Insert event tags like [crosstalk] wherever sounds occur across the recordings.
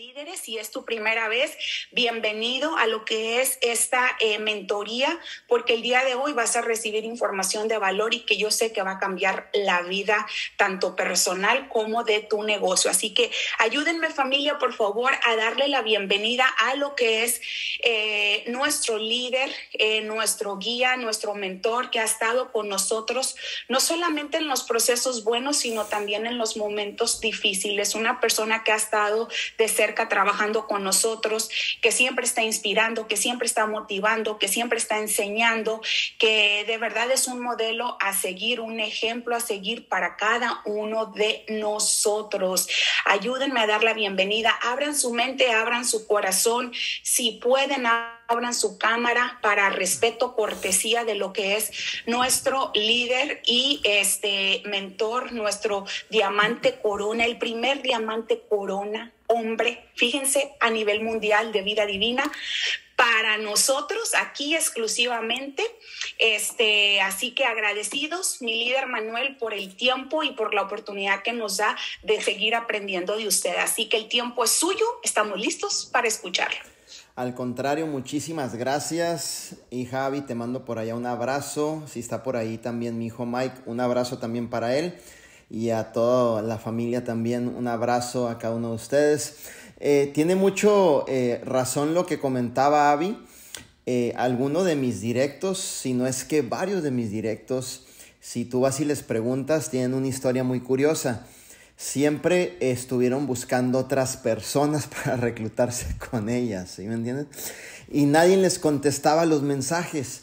líderes, si es tu primera vez, bienvenido a lo que es esta eh, mentoría, porque el día de hoy vas a recibir información de valor y que yo sé que va a cambiar la vida tanto personal como de tu negocio. Así que ayúdenme familia, por favor, a darle la bienvenida a lo que es eh, nuestro líder, eh, nuestro guía, nuestro mentor que ha estado con nosotros, no solamente en los procesos buenos, sino también en los momentos difíciles. Una persona que ha estado de ser trabajando con nosotros, que siempre está inspirando, que siempre está motivando, que siempre está enseñando, que de verdad es un modelo a seguir, un ejemplo a seguir para cada uno de nosotros. Ayúdenme a dar la bienvenida, abran su mente, abran su corazón, si pueden abran su cámara para respeto, cortesía de lo que es nuestro líder y este mentor, nuestro diamante corona, el primer diamante corona hombre, fíjense, a nivel mundial de vida divina, para nosotros aquí exclusivamente. Este, así que agradecidos, mi líder Manuel, por el tiempo y por la oportunidad que nos da de seguir aprendiendo de usted. Así que el tiempo es suyo, estamos listos para escucharlo. Al contrario, muchísimas gracias. Y Javi, te mando por allá un abrazo. Si está por ahí también mi hijo Mike, un abrazo también para él y a toda la familia también un abrazo a cada uno de ustedes. Eh, tiene mucho eh, razón lo que comentaba Abby. Eh, alguno de mis directos, si no es que varios de mis directos, si tú vas y les preguntas, tienen una historia muy curiosa. Siempre estuvieron buscando otras personas [laughs] para reclutarse con ellas, ¿sí me entiendes? Y nadie les contestaba los mensajes.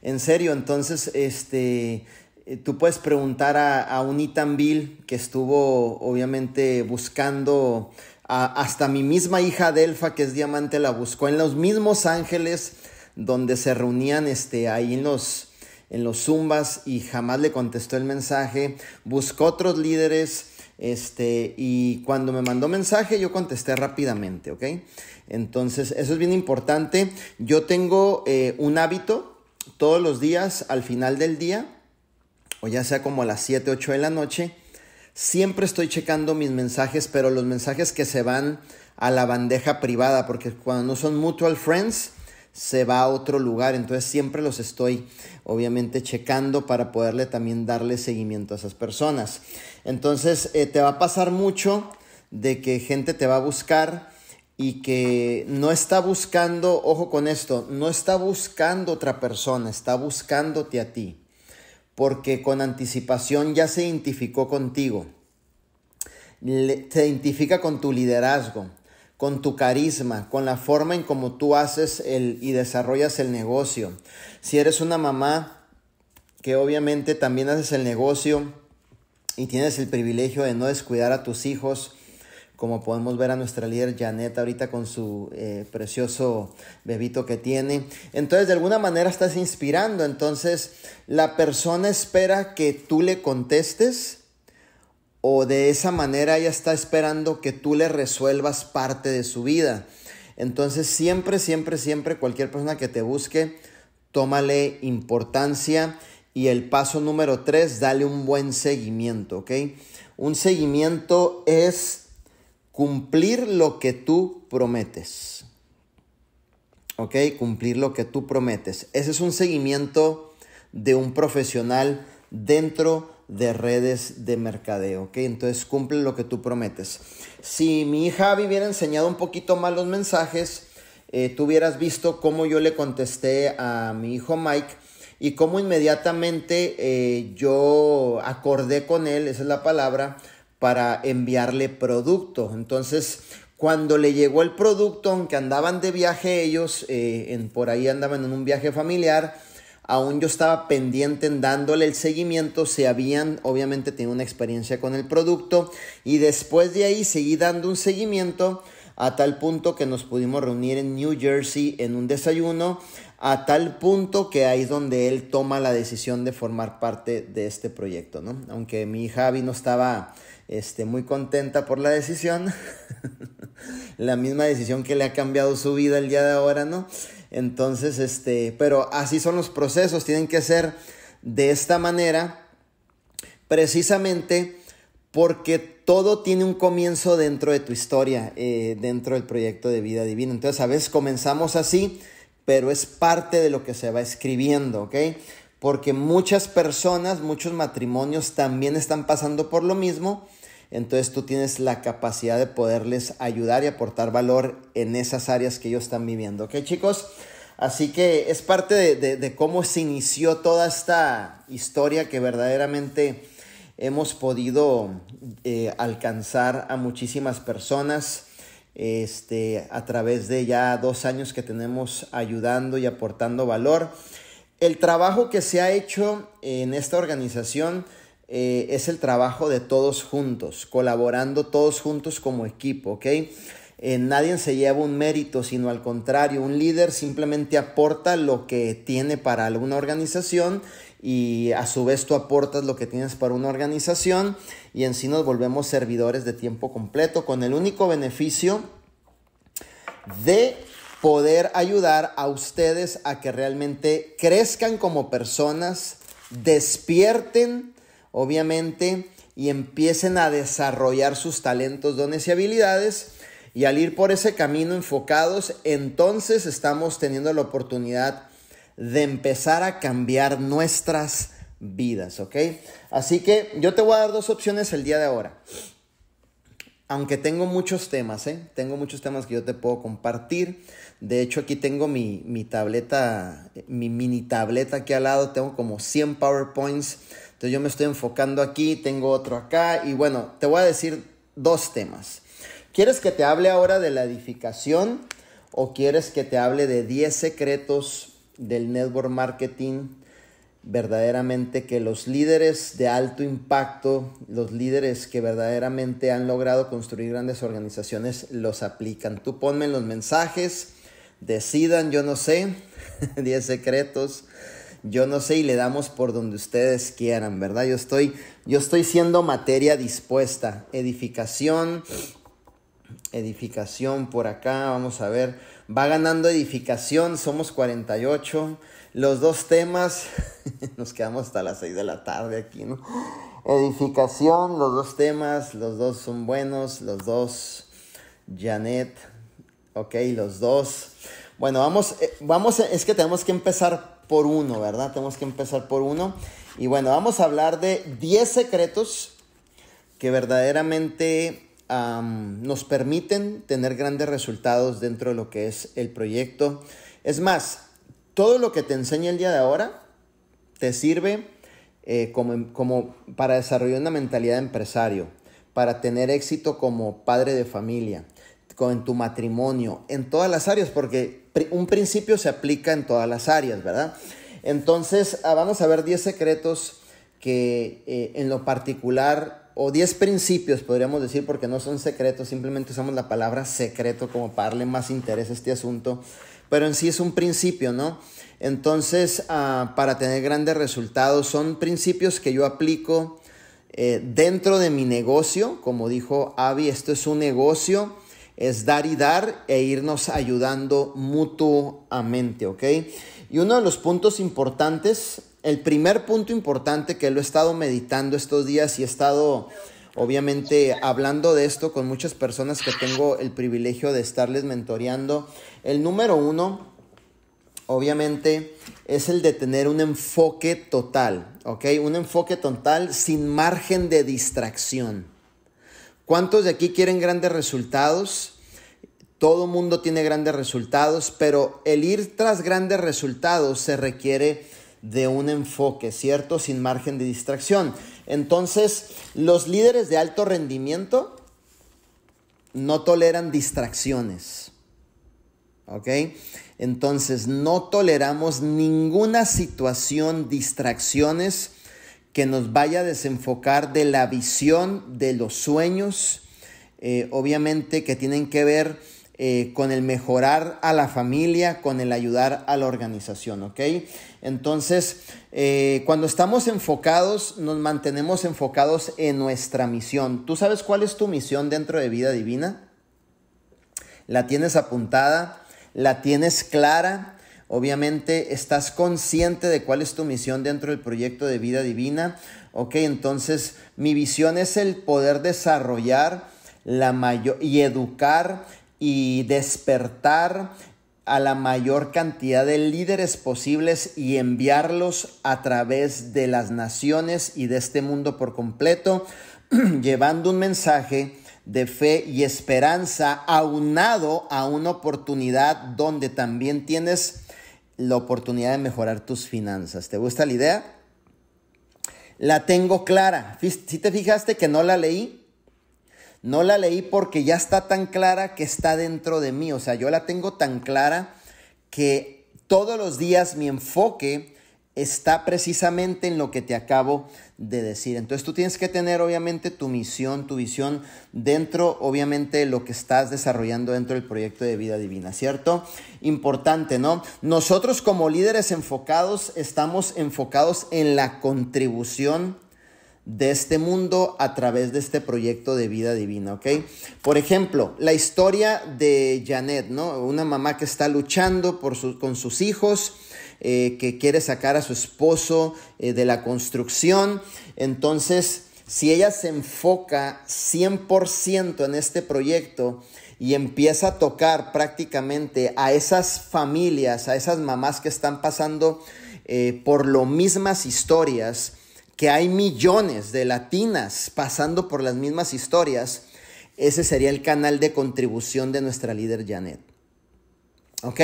En serio, entonces, este, eh, tú puedes preguntar a, a un Bill que estuvo obviamente buscando a, hasta mi misma hija Delfa, que es diamante la buscó en los mismos ángeles donde se reunían este, ahí en los, en los zumbas y jamás le contestó el mensaje. Buscó otros líderes este, y cuando me mandó mensaje yo contesté rápidamente, ¿ok? Entonces eso es bien importante. Yo tengo eh, un hábito todos los días al final del día o ya sea como a las 7, 8 de la noche, siempre estoy checando mis mensajes, pero los mensajes que se van a la bandeja privada, porque cuando no son mutual friends, se va a otro lugar. Entonces siempre los estoy obviamente checando para poderle también darle seguimiento a esas personas. Entonces eh, te va a pasar mucho de que gente te va a buscar y que no está buscando, ojo con esto, no está buscando otra persona, está buscándote a ti porque con anticipación ya se identificó contigo, se identifica con tu liderazgo, con tu carisma, con la forma en cómo tú haces el, y desarrollas el negocio. Si eres una mamá que obviamente también haces el negocio y tienes el privilegio de no descuidar a tus hijos, como podemos ver a nuestra líder Janeta ahorita con su eh, precioso bebito que tiene. Entonces, de alguna manera estás inspirando. Entonces, la persona espera que tú le contestes o de esa manera ella está esperando que tú le resuelvas parte de su vida. Entonces, siempre, siempre, siempre, cualquier persona que te busque, tómale importancia. Y el paso número tres, dale un buen seguimiento, ¿ok? Un seguimiento es cumplir lo que tú prometes. ¿Ok? Cumplir lo que tú prometes. Ese es un seguimiento de un profesional dentro de redes de mercadeo, ¿ok? Entonces cumple lo que tú prometes. Si mi hija hubiera enseñado un poquito más los mensajes, eh, tú hubieras visto cómo yo le contesté a mi hijo Mike y cómo inmediatamente eh, yo acordé con él, esa es la palabra, para enviarle producto. Entonces, cuando le llegó el producto, aunque andaban de viaje ellos, eh, por ahí andaban en un viaje familiar, aún yo estaba pendiente en dándole el seguimiento, se habían obviamente tenido una experiencia con el producto y después de ahí seguí dando un seguimiento a tal punto que nos pudimos reunir en New Jersey en un desayuno, a tal punto que ahí es donde él toma la decisión de formar parte de este proyecto, ¿no? Aunque mi hija Abby no estaba este, muy contenta por la decisión. [laughs] la misma decisión que le ha cambiado su vida el día de ahora, ¿no? Entonces, este, pero así son los procesos, tienen que ser de esta manera, precisamente porque todo tiene un comienzo dentro de tu historia, eh, dentro del proyecto de vida divina. Entonces, a veces comenzamos así, pero es parte de lo que se va escribiendo, ¿ok? Porque muchas personas, muchos matrimonios también están pasando por lo mismo entonces tú tienes la capacidad de poderles ayudar y aportar valor en esas áreas que ellos están viviendo. ¿Ok chicos? Así que es parte de, cómo se inició toda esta historia que verdaderamente hemos podido eh, alcanzar a muchísimas personas este, a través de ya dos años que tenemos ayudando y aportando valor. El trabajo que se ha hecho en esta organización eh, es el trabajo de todos juntos, colaborando todos juntos como equipo, ¿ok? Eh, nadie se lleva un mérito, sino al contrario, un líder simplemente aporta lo que tiene para alguna organización y a su vez tú aportas lo que tienes para una organización y en sí nos volvemos servidores de tiempo completo con el único beneficio de poder ayudar a ustedes a que realmente crezcan como personas, despierten obviamente, y empiecen a desarrollar sus talentos, dones y habilidades. Y al ir por ese camino enfocados, entonces estamos teniendo la oportunidad de empezar a cambiar nuestras vidas, ¿ok? Así que yo te voy a dar dos opciones el día de ahora. Aunque tengo muchos temas, ¿eh? Tengo muchos temas que yo te puedo compartir. De hecho, aquí tengo mi, mi tableta, mi mini tableta aquí al lado. Tengo como 100 PowerPoints entonces yo me estoy enfocando aquí, tengo otro acá y bueno, te voy a decir dos temas. ¿Quieres que te hable ahora de la edificación o quieres que te hable de 10 secretos del network marketing verdaderamente que los líderes de alto impacto, los líderes que verdaderamente han logrado construir grandes organizaciones, los aplican. Tú ponme los mensajes, decidan, yo no sé, 10 [laughs] secretos yo no sé, y le damos por donde ustedes quieran, ¿verdad? Yo estoy, yo estoy siendo materia dispuesta, edificación, edificación por acá, vamos a ver, va ganando edificación, somos 48, los dos temas, [laughs] nos quedamos hasta las 6 de la tarde aquí, ¿no? Edificación, los dos temas, los dos son buenos, los dos, Janet, ok, los dos. Bueno, vamos, eh, vamos, es que tenemos que empezar por uno, ¿verdad? Tenemos que empezar por uno. Y bueno, vamos a hablar de 10 secretos que verdaderamente nos permiten tener grandes resultados dentro de lo que es el proyecto. Es más, todo lo que te enseña el día de ahora te sirve eh, como, em, como para desarrollar una mentalidad de empresario, para tener éxito como padre de familia, en tu matrimonio, en todas las áreas, porque un principio se aplica en todas las áreas, ¿verdad? Entonces, ah, vamos a ver 10 secretos que eh, en lo particular, o 10 principios podríamos decir, porque no son secretos, simplemente usamos la palabra secreto como para darle más interés a este asunto, pero en sí es un principio, ¿no? Entonces, ah, para tener grandes resultados, son principios que yo aplico eh, dentro de mi negocio, como dijo Avi, esto es un negocio es dar y dar e irnos ayudando mutuamente, ¿ok? Y uno de los puntos importantes, el primer punto importante que lo he estado meditando estos días y he estado obviamente hablando de esto con muchas personas que tengo el privilegio de estarles mentoreando, el número uno, obviamente, es el de tener un enfoque total, ¿ok? Un enfoque total sin margen de distracción. ¿Cuántos de aquí quieren grandes resultados? Todo mundo tiene grandes resultados, pero el ir tras grandes resultados se requiere de un enfoque, ¿cierto? Sin margen de distracción. Entonces, los líderes de alto rendimiento no toleran distracciones. ¿Ok? Entonces, no toleramos ninguna situación, distracciones que nos vaya a desenfocar de la visión de los sueños, eh, obviamente que tienen que ver eh, con el mejorar a la familia, con el ayudar a la organización, ¿ok? Entonces, eh, cuando estamos enfocados, nos mantenemos enfocados en nuestra misión. ¿Tú sabes cuál es tu misión dentro de vida divina? La tienes apuntada, la tienes clara, Obviamente estás consciente de cuál es tu misión dentro del proyecto de vida divina. Ok, entonces mi visión es el poder desarrollar la y educar y despertar a la mayor cantidad de líderes posibles y enviarlos a través de las naciones y de este mundo por completo, [clears throat] llevando un mensaje de fe y esperanza aunado a una oportunidad donde también tienes la oportunidad de mejorar tus finanzas. ¿Te gusta la idea? La tengo clara. Si te fijaste que no la leí, no la leí porque ya está tan clara que está dentro de mí. O sea, yo la tengo tan clara que todos los días mi enfoque está precisamente en lo que te acabo de decir. Entonces tú tienes que tener obviamente tu misión, tu visión dentro obviamente lo que estás desarrollando dentro del proyecto de vida divina, ¿cierto? Importante, ¿no? Nosotros como líderes enfocados estamos enfocados en la contribución de este mundo a través de este proyecto de vida divina, ¿ok? Por ejemplo, la historia de Janet, ¿no? Una mamá que está luchando por con sus hijos eh, que quiere sacar a su esposo eh, de la construcción. Entonces, si ella se enfoca 100% en este proyecto y empieza a tocar prácticamente a esas familias, a esas mamás que están pasando eh, por lo mismas historias, que hay millones de latinas pasando por las mismas historias, ese sería el canal de contribución de nuestra líder Janet. ¿Ok?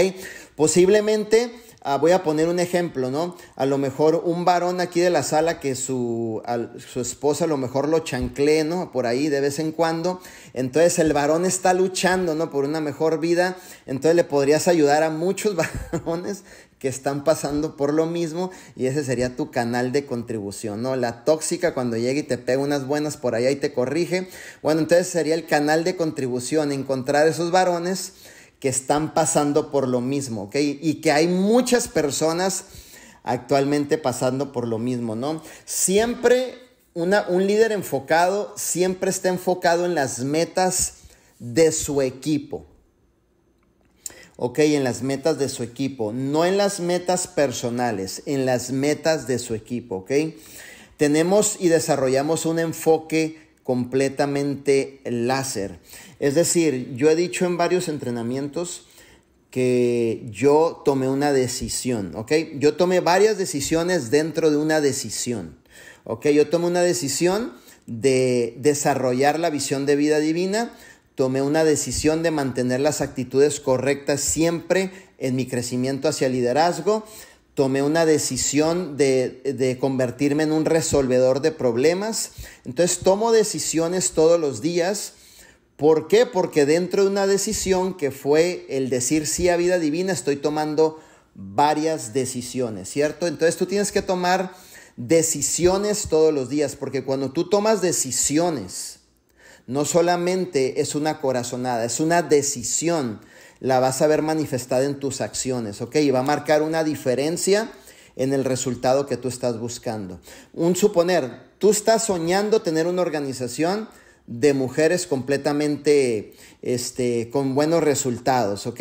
Posiblemente Ah, voy a poner un ejemplo, ¿no? A lo mejor un varón aquí de la sala que su, su esposa a lo mejor lo chancle ¿no? Por ahí de vez en cuando. Entonces el varón está luchando, ¿no? Por una mejor vida. Entonces le podrías ayudar a muchos [laughs] varones que están pasando por lo mismo y ese sería tu canal de contribución, ¿no? La tóxica cuando llega y te pega unas buenas por allá y te corrige. Bueno, entonces sería el canal de contribución, encontrar esos varones que están pasando por lo mismo, ¿ok? Y que hay muchas personas actualmente pasando por lo mismo, ¿no? Siempre un líder enfocado, siempre está enfocado en las metas de su equipo. Ok, en las metas de su equipo, no en las metas personales, en las metas de su equipo, ok. Tenemos y desarrollamos un enfoque completamente láser. Es decir, yo he dicho en varios entrenamientos que yo tomé una decisión, ¿ok? Yo tomé varias decisiones dentro de una decisión, ¿ok? Yo tomé una decisión de desarrollar la visión de vida divina, tomé una decisión de mantener las actitudes correctas siempre en mi crecimiento hacia liderazgo, tomé una decisión de, de, convertirme en un resolvedor de problemas. Entonces tomo decisiones todos los días ¿Por qué? Porque dentro de una decisión que fue el decir sí a vida divina, estoy tomando varias decisiones, ¿cierto? Entonces tú tienes que tomar decisiones todos los días, porque cuando tú tomas decisiones, no solamente es una corazonada, es una decisión, la vas a ver manifestada en tus acciones, ¿ok? Y va a marcar una diferencia en el resultado que tú estás buscando. Un suponer, tú estás soñando tener una organización, de mujeres completamente este, con buenos resultados, ¿ok?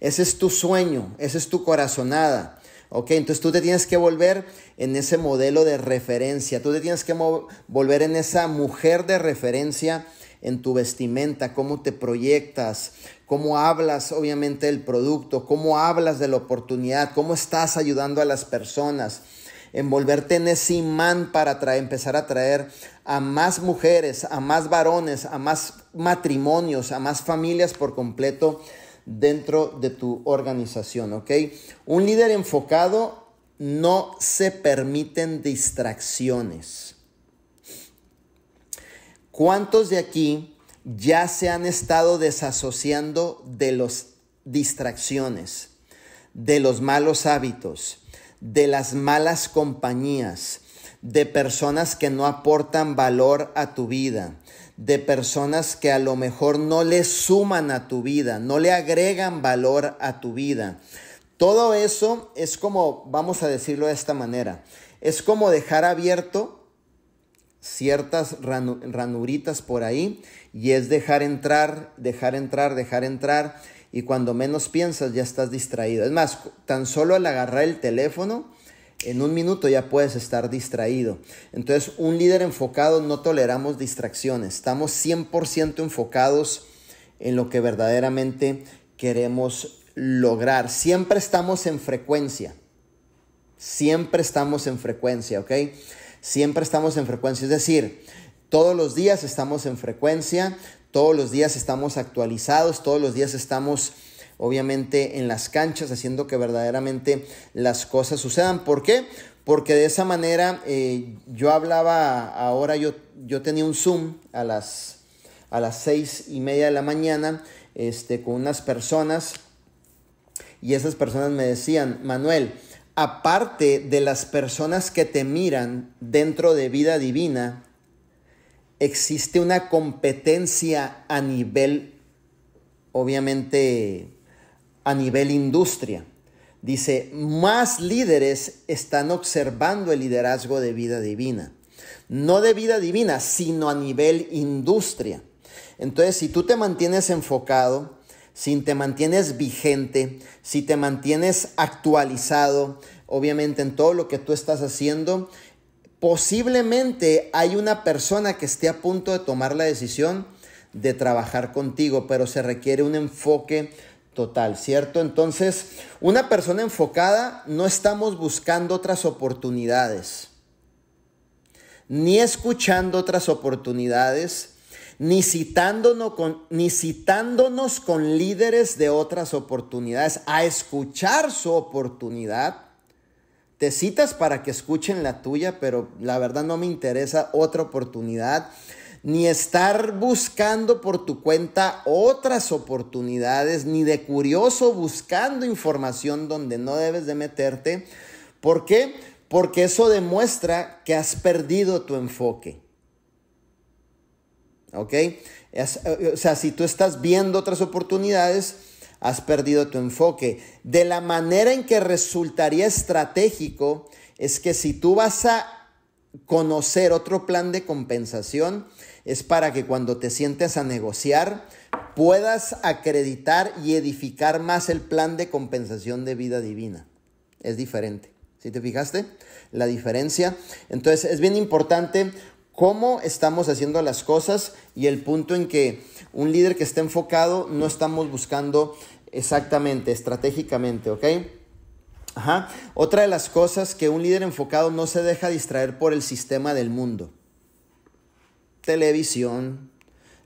Ese es tu sueño, ese es tu corazonada. ¿Ok? Entonces tú te tienes que volver en ese modelo de referencia, tú te tienes que volver en esa mujer de referencia en tu vestimenta, cómo te proyectas, cómo hablas obviamente del producto, cómo hablas de la oportunidad, cómo estás ayudando a las personas envolverte en ese imán para empezar a traer a más mujeres, a más varones, a más matrimonios, a más familias por completo dentro de tu organización, ¿ok? Un líder enfocado no se permiten distracciones. ¿Cuántos de aquí ya se han estado desasociando de las distracciones, de los malos hábitos, de las malas compañías, de personas que no aportan valor a tu vida, de personas que a lo mejor no le suman a tu vida, no le agregan valor a tu vida. Todo eso es como, vamos a decirlo de esta manera, es como dejar abierto ciertas ranuritas por ahí y es dejar entrar, dejar entrar, dejar entrar y cuando menos piensas ya estás distraído. Es más, tan solo al agarrar el teléfono, en un minuto ya puedes estar distraído. Entonces, un líder enfocado no toleramos distracciones. Estamos 100% enfocados en lo que verdaderamente queremos lograr. Siempre estamos en frecuencia. Siempre estamos en frecuencia, ¿ok? Siempre estamos en frecuencia. Es decir, todos los días estamos en frecuencia, todos los días estamos actualizados, todos los días estamos obviamente en las canchas haciendo que verdaderamente las cosas sucedan. ¿Por qué? Porque de esa manera eh, yo hablaba ahora, yo, yo tenía un Zoom a las, a las seis y media de la mañana este, con unas personas y esas personas me decían, Manuel, aparte de las personas que te miran dentro de vida divina, existe una competencia a nivel, obviamente, a nivel industria. Dice, más líderes están observando el liderazgo de vida divina. No de vida divina, sino a nivel industria. Entonces, si tú te mantienes enfocado, si te mantienes vigente, si te mantienes actualizado, obviamente en todo lo que tú estás haciendo, posiblemente hay una persona que esté a punto de tomar la decisión de trabajar contigo, pero se requiere un enfoque total, ¿cierto? Entonces, una persona enfocada no estamos buscando otras oportunidades, ni escuchando otras oportunidades, ni citándonos con, líderes de otras oportunidades a escuchar su oportunidad te citas para que escuchen la tuya, pero la verdad no me interesa otra oportunidad, ni estar buscando por tu cuenta otras oportunidades, ni de curioso buscando información donde no debes de meterte. ¿Por qué? Porque eso demuestra que has perdido tu enfoque. ¿Ok? Eh, o sea, si tú estás viendo otras oportunidades, has perdido tu enfoque. De la manera en que resultaría estratégico es que si tú vas a conocer otro plan de compensación, es para que cuando te sientes a negociar puedas acreditar y edificar más el plan de compensación de vida divina. Es diferente. ¿Sí te fijaste? La diferencia. Entonces es bien importante cómo estamos haciendo las cosas y el punto en que un líder que esté enfocado no estamos buscando exactamente, estratégicamente, ¿ok? Ajá. Otra de las cosas que un líder enfocado no se deja distraer por el sistema del mundo. Televisión,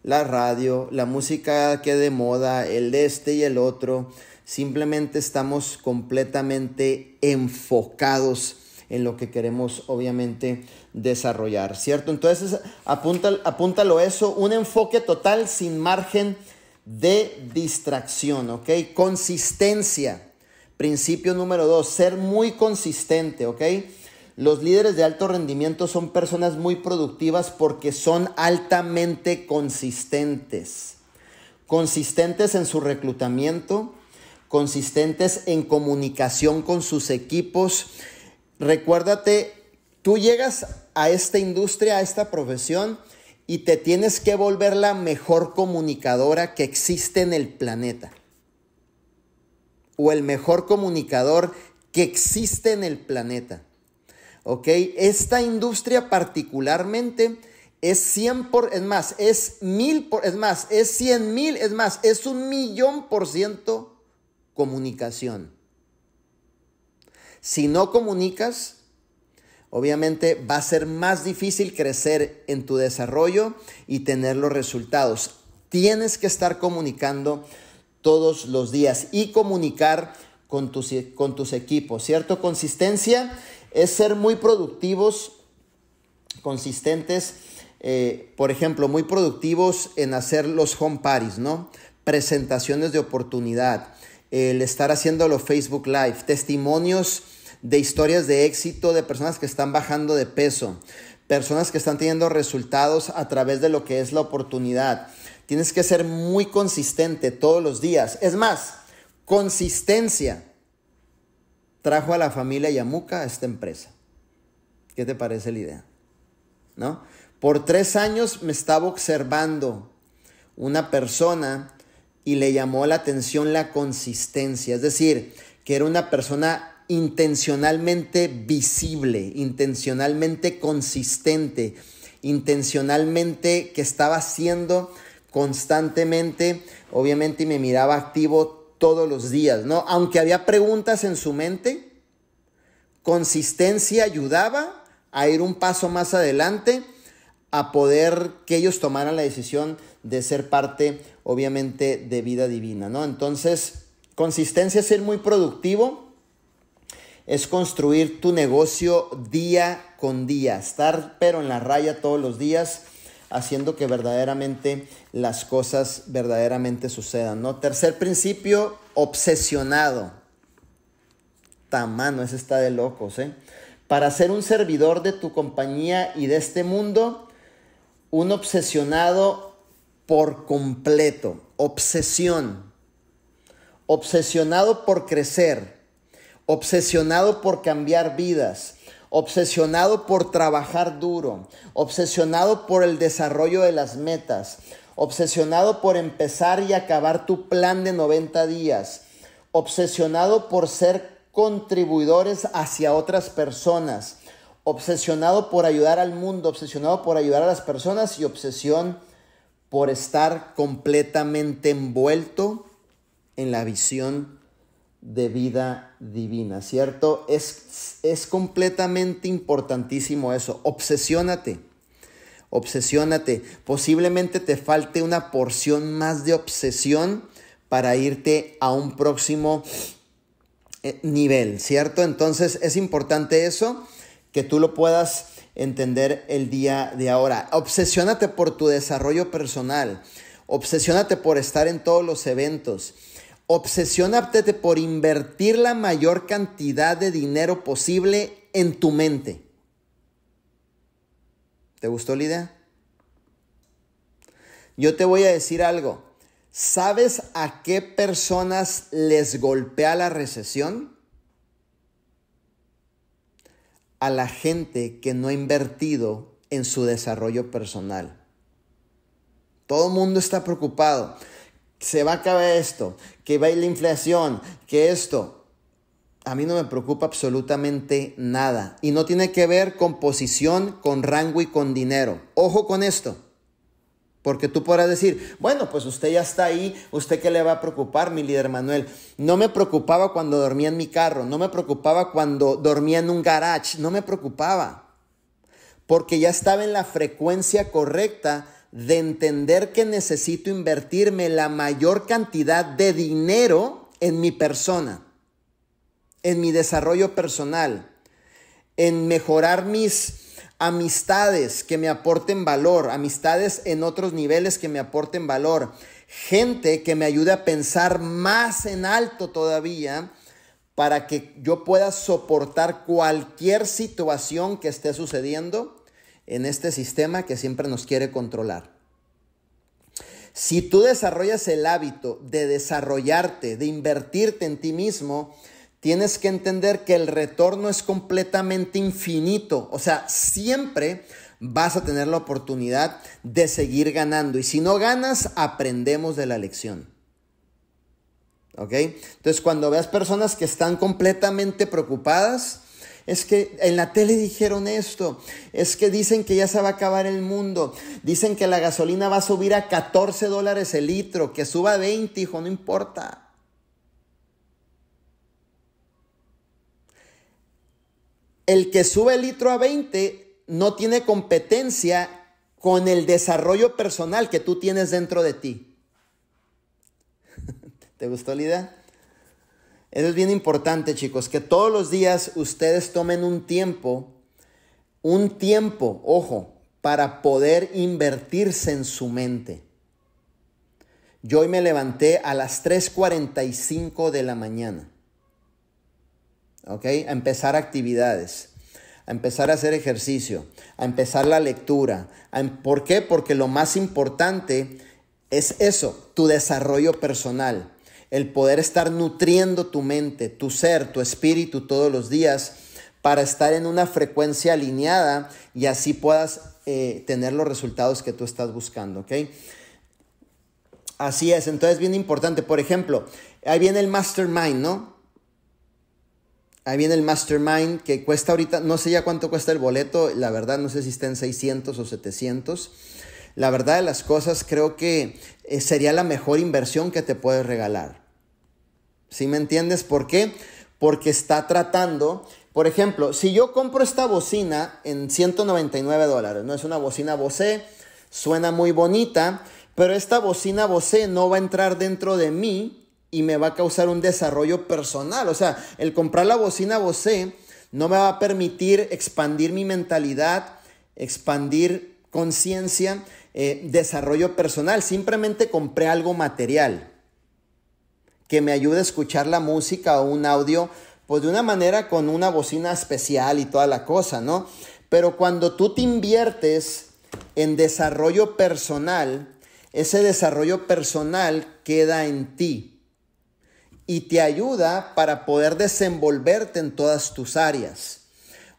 la radio, la música que de moda, el este y el otro. Simplemente estamos completamente enfocados en lo que queremos, obviamente, desarrollar, ¿cierto? Entonces, apúntalo, apúntalo eso, un enfoque total sin margen de distracción, ¿ok? Consistencia. Principio número dos, ser muy consistente, ¿ok? Los líderes de alto rendimiento son personas muy productivas porque son altamente consistentes. Consistentes en su reclutamiento, consistentes en comunicación con sus equipos. Recuérdate Tú llegas a esta industria, a esta profesión, y te tienes que volver la mejor comunicadora que existe en el planeta. O el mejor comunicador que existe en el planeta. ¿Ok? Esta industria particularmente es 100 por, es más, es mil por, es más, es 100 mil, es más, es un millón por ciento comunicación. Si no comunicas, Obviamente va a ser más difícil crecer en tu desarrollo y tener los resultados. Tienes que estar comunicando todos los días y comunicar con tus, equipos, ¿cierto? Consistencia es ser muy productivos, consistentes, eh, por ejemplo, muy productivos en hacer los home parties, ¿no? Presentaciones de oportunidad, el estar haciendo los Facebook Live, testimonios de historias de éxito de personas que están bajando de peso, personas que están teniendo resultados a través de lo que es la oportunidad. Tienes que ser muy consistente todos los días. Es más, consistencia trajo a la familia Yamuka a esta empresa. ¿Qué te parece la idea? ¿No? Por tres años me estaba observando una persona y le llamó la atención la consistencia. Es decir, que era una persona intencionalmente visible, intencionalmente consistente, intencionalmente que estaba haciendo constantemente, obviamente, y me miraba activo todos los días, ¿no? Aunque había preguntas en su mente, consistencia ayudaba a ir un paso más adelante, a poder que ellos tomaran la decisión de ser parte, obviamente, de vida divina, ¿no? Entonces, consistencia es ser muy productivo, es construir tu negocio día con día, estar pero en la raya todos los días haciendo que verdaderamente las cosas verdaderamente sucedan, ¿no? Tercer principio, obsesionado. Tamano, ese está de locos, ¿eh? Para ser un servidor de tu compañía y de este mundo, un obsesionado por completo, obsesión. Obsesionado por crecer, obsesionado por cambiar vidas, obsesionado por trabajar duro, obsesionado por el desarrollo de las metas, obsesionado por empezar y acabar tu plan de 90 días, obsesionado por ser contribuidores hacia otras personas, obsesionado por ayudar al mundo, obsesionado por ayudar a las personas y obsesión por estar completamente envuelto en la visión de vida divina, ¿cierto? Es, es completamente importantísimo eso. Obsesiónate. Obsesiónate. Posiblemente te falte una porción más de obsesión para irte a un próximo eh, nivel, ¿cierto? Entonces es importante eso, que tú lo puedas entender el día de ahora. Obsesiónate por tu desarrollo personal. Obsesiónate por estar en todos los eventos. Obsesiónate por invertir la mayor cantidad de dinero posible en tu mente. ¿Te gustó la idea? Yo te voy a decir algo. ¿Sabes a qué personas les golpea la recesión? A la gente que no ha invertido en su desarrollo personal. Todo el mundo está preocupado se va a acabar esto, que va a ir la inflación, que esto. A mí no me preocupa absolutamente nada. Y no tiene que ver con posición, con rango y con dinero. Ojo con esto. Porque tú podrás decir, bueno, pues usted ya está ahí, usted qué le va a preocupar, mi líder Manuel. No me preocupaba cuando dormía en mi carro, no me preocupaba cuando dormía en un garage, no me preocupaba. Porque ya estaba en la frecuencia correcta de entender que necesito invertirme la mayor cantidad de dinero en mi persona, en mi desarrollo personal, en mejorar mis amistades que me aporten valor, amistades en otros niveles que me aporten valor, gente que me ayude a pensar más en alto todavía para que yo pueda soportar cualquier situación que esté sucediendo en este sistema que siempre nos quiere controlar. Si tú desarrollas el hábito de desarrollarte, de invertirte en ti mismo, tienes que entender que el retorno es completamente infinito. O sea, siempre vas a tener la oportunidad de seguir ganando. Y si no ganas, aprendemos de la lección. ¿Ok? Entonces, cuando veas personas que están completamente preocupadas, es que en la tele dijeron esto, es que dicen que ya se va a acabar el mundo, dicen que la gasolina va a subir a 14 dólares el litro, que suba a 20, hijo, no importa. El que sube el litro a 20 no tiene competencia con el desarrollo personal que tú tienes dentro de ti. [laughs] ¿Te gustó la idea? Eso es bien importante, chicos, que todos los días ustedes tomen un tiempo, un tiempo, ojo, para poder invertirse en su mente. Yo hoy me levanté a las 3.45 de la mañana. ¿Ok? A empezar actividades, a empezar a hacer ejercicio, a empezar la lectura. Em, ¿Por qué? Porque lo más importante es eso, tu desarrollo personal el poder estar nutriendo tu mente, tu ser, tu espíritu todos los días para estar en una frecuencia alineada y así puedas eh, tener los resultados que tú estás buscando, ¿ok? Así es, entonces bien importante, por ejemplo, ahí viene el mastermind, ¿no? Ahí viene el mastermind que cuesta ahorita, no sé ya cuánto cuesta el boleto, la verdad no sé si está en 600 o 700. La verdad de las cosas creo que eh, sería la mejor inversión que te puedes regalar. Si me entiendes por qué? Porque está tratando, por ejemplo, si yo compro esta bocina en 199 dólares, no es una bocina Bose, suena muy bonita, pero esta bocina Bose no va a entrar dentro de mí y me va a causar un desarrollo personal. O sea, el comprar la bocina Bose no me va a permitir expandir mi mentalidad, expandir conciencia, eh, desarrollo personal. Simplemente compré algo material que me ayude a escuchar la música o un audio, pues de una manera con una bocina especial y toda la cosa, ¿no? Pero cuando tú te inviertes en desarrollo personal, ese desarrollo personal queda en ti y te ayuda para poder desenvolverte en todas tus áreas.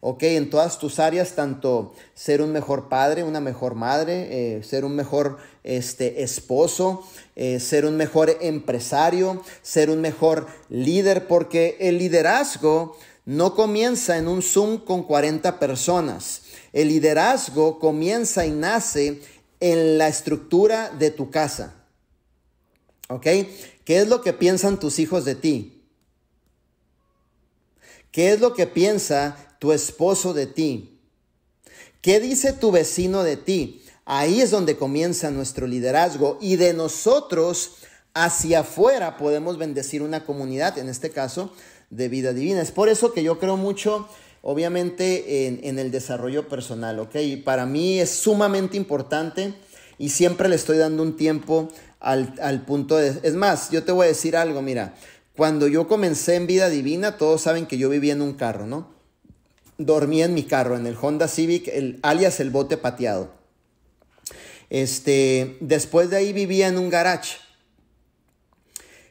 ¿ok? En todas tus áreas, tanto ser un mejor padre, una mejor madre, eh, ser un mejor este, esposo, eh, ser un mejor empresario, ser un mejor líder, porque el liderazgo no comienza en un Zoom con 40 personas. El liderazgo comienza y nace en la estructura de tu casa. ¿Ok? ¿Qué es lo que piensan tus hijos de ti? ¿Qué es lo que piensa tu esposo de ti? ¿Qué dice tu vecino de ti? Ahí es donde comienza nuestro liderazgo y de nosotros hacia afuera podemos bendecir una comunidad, en este caso de vida divina. Es por eso que yo creo mucho, obviamente, en, el desarrollo personal, ¿ok? Y para mí es sumamente importante y siempre le estoy dando un tiempo al, al, punto de... Es más, yo te voy a decir algo, mira, cuando yo comencé en vida divina, todos saben que yo vivía en un carro, ¿no? dormía en mi carro, en el Honda Civic, el, alias el bote pateado. Este, después de ahí vivía en un garage.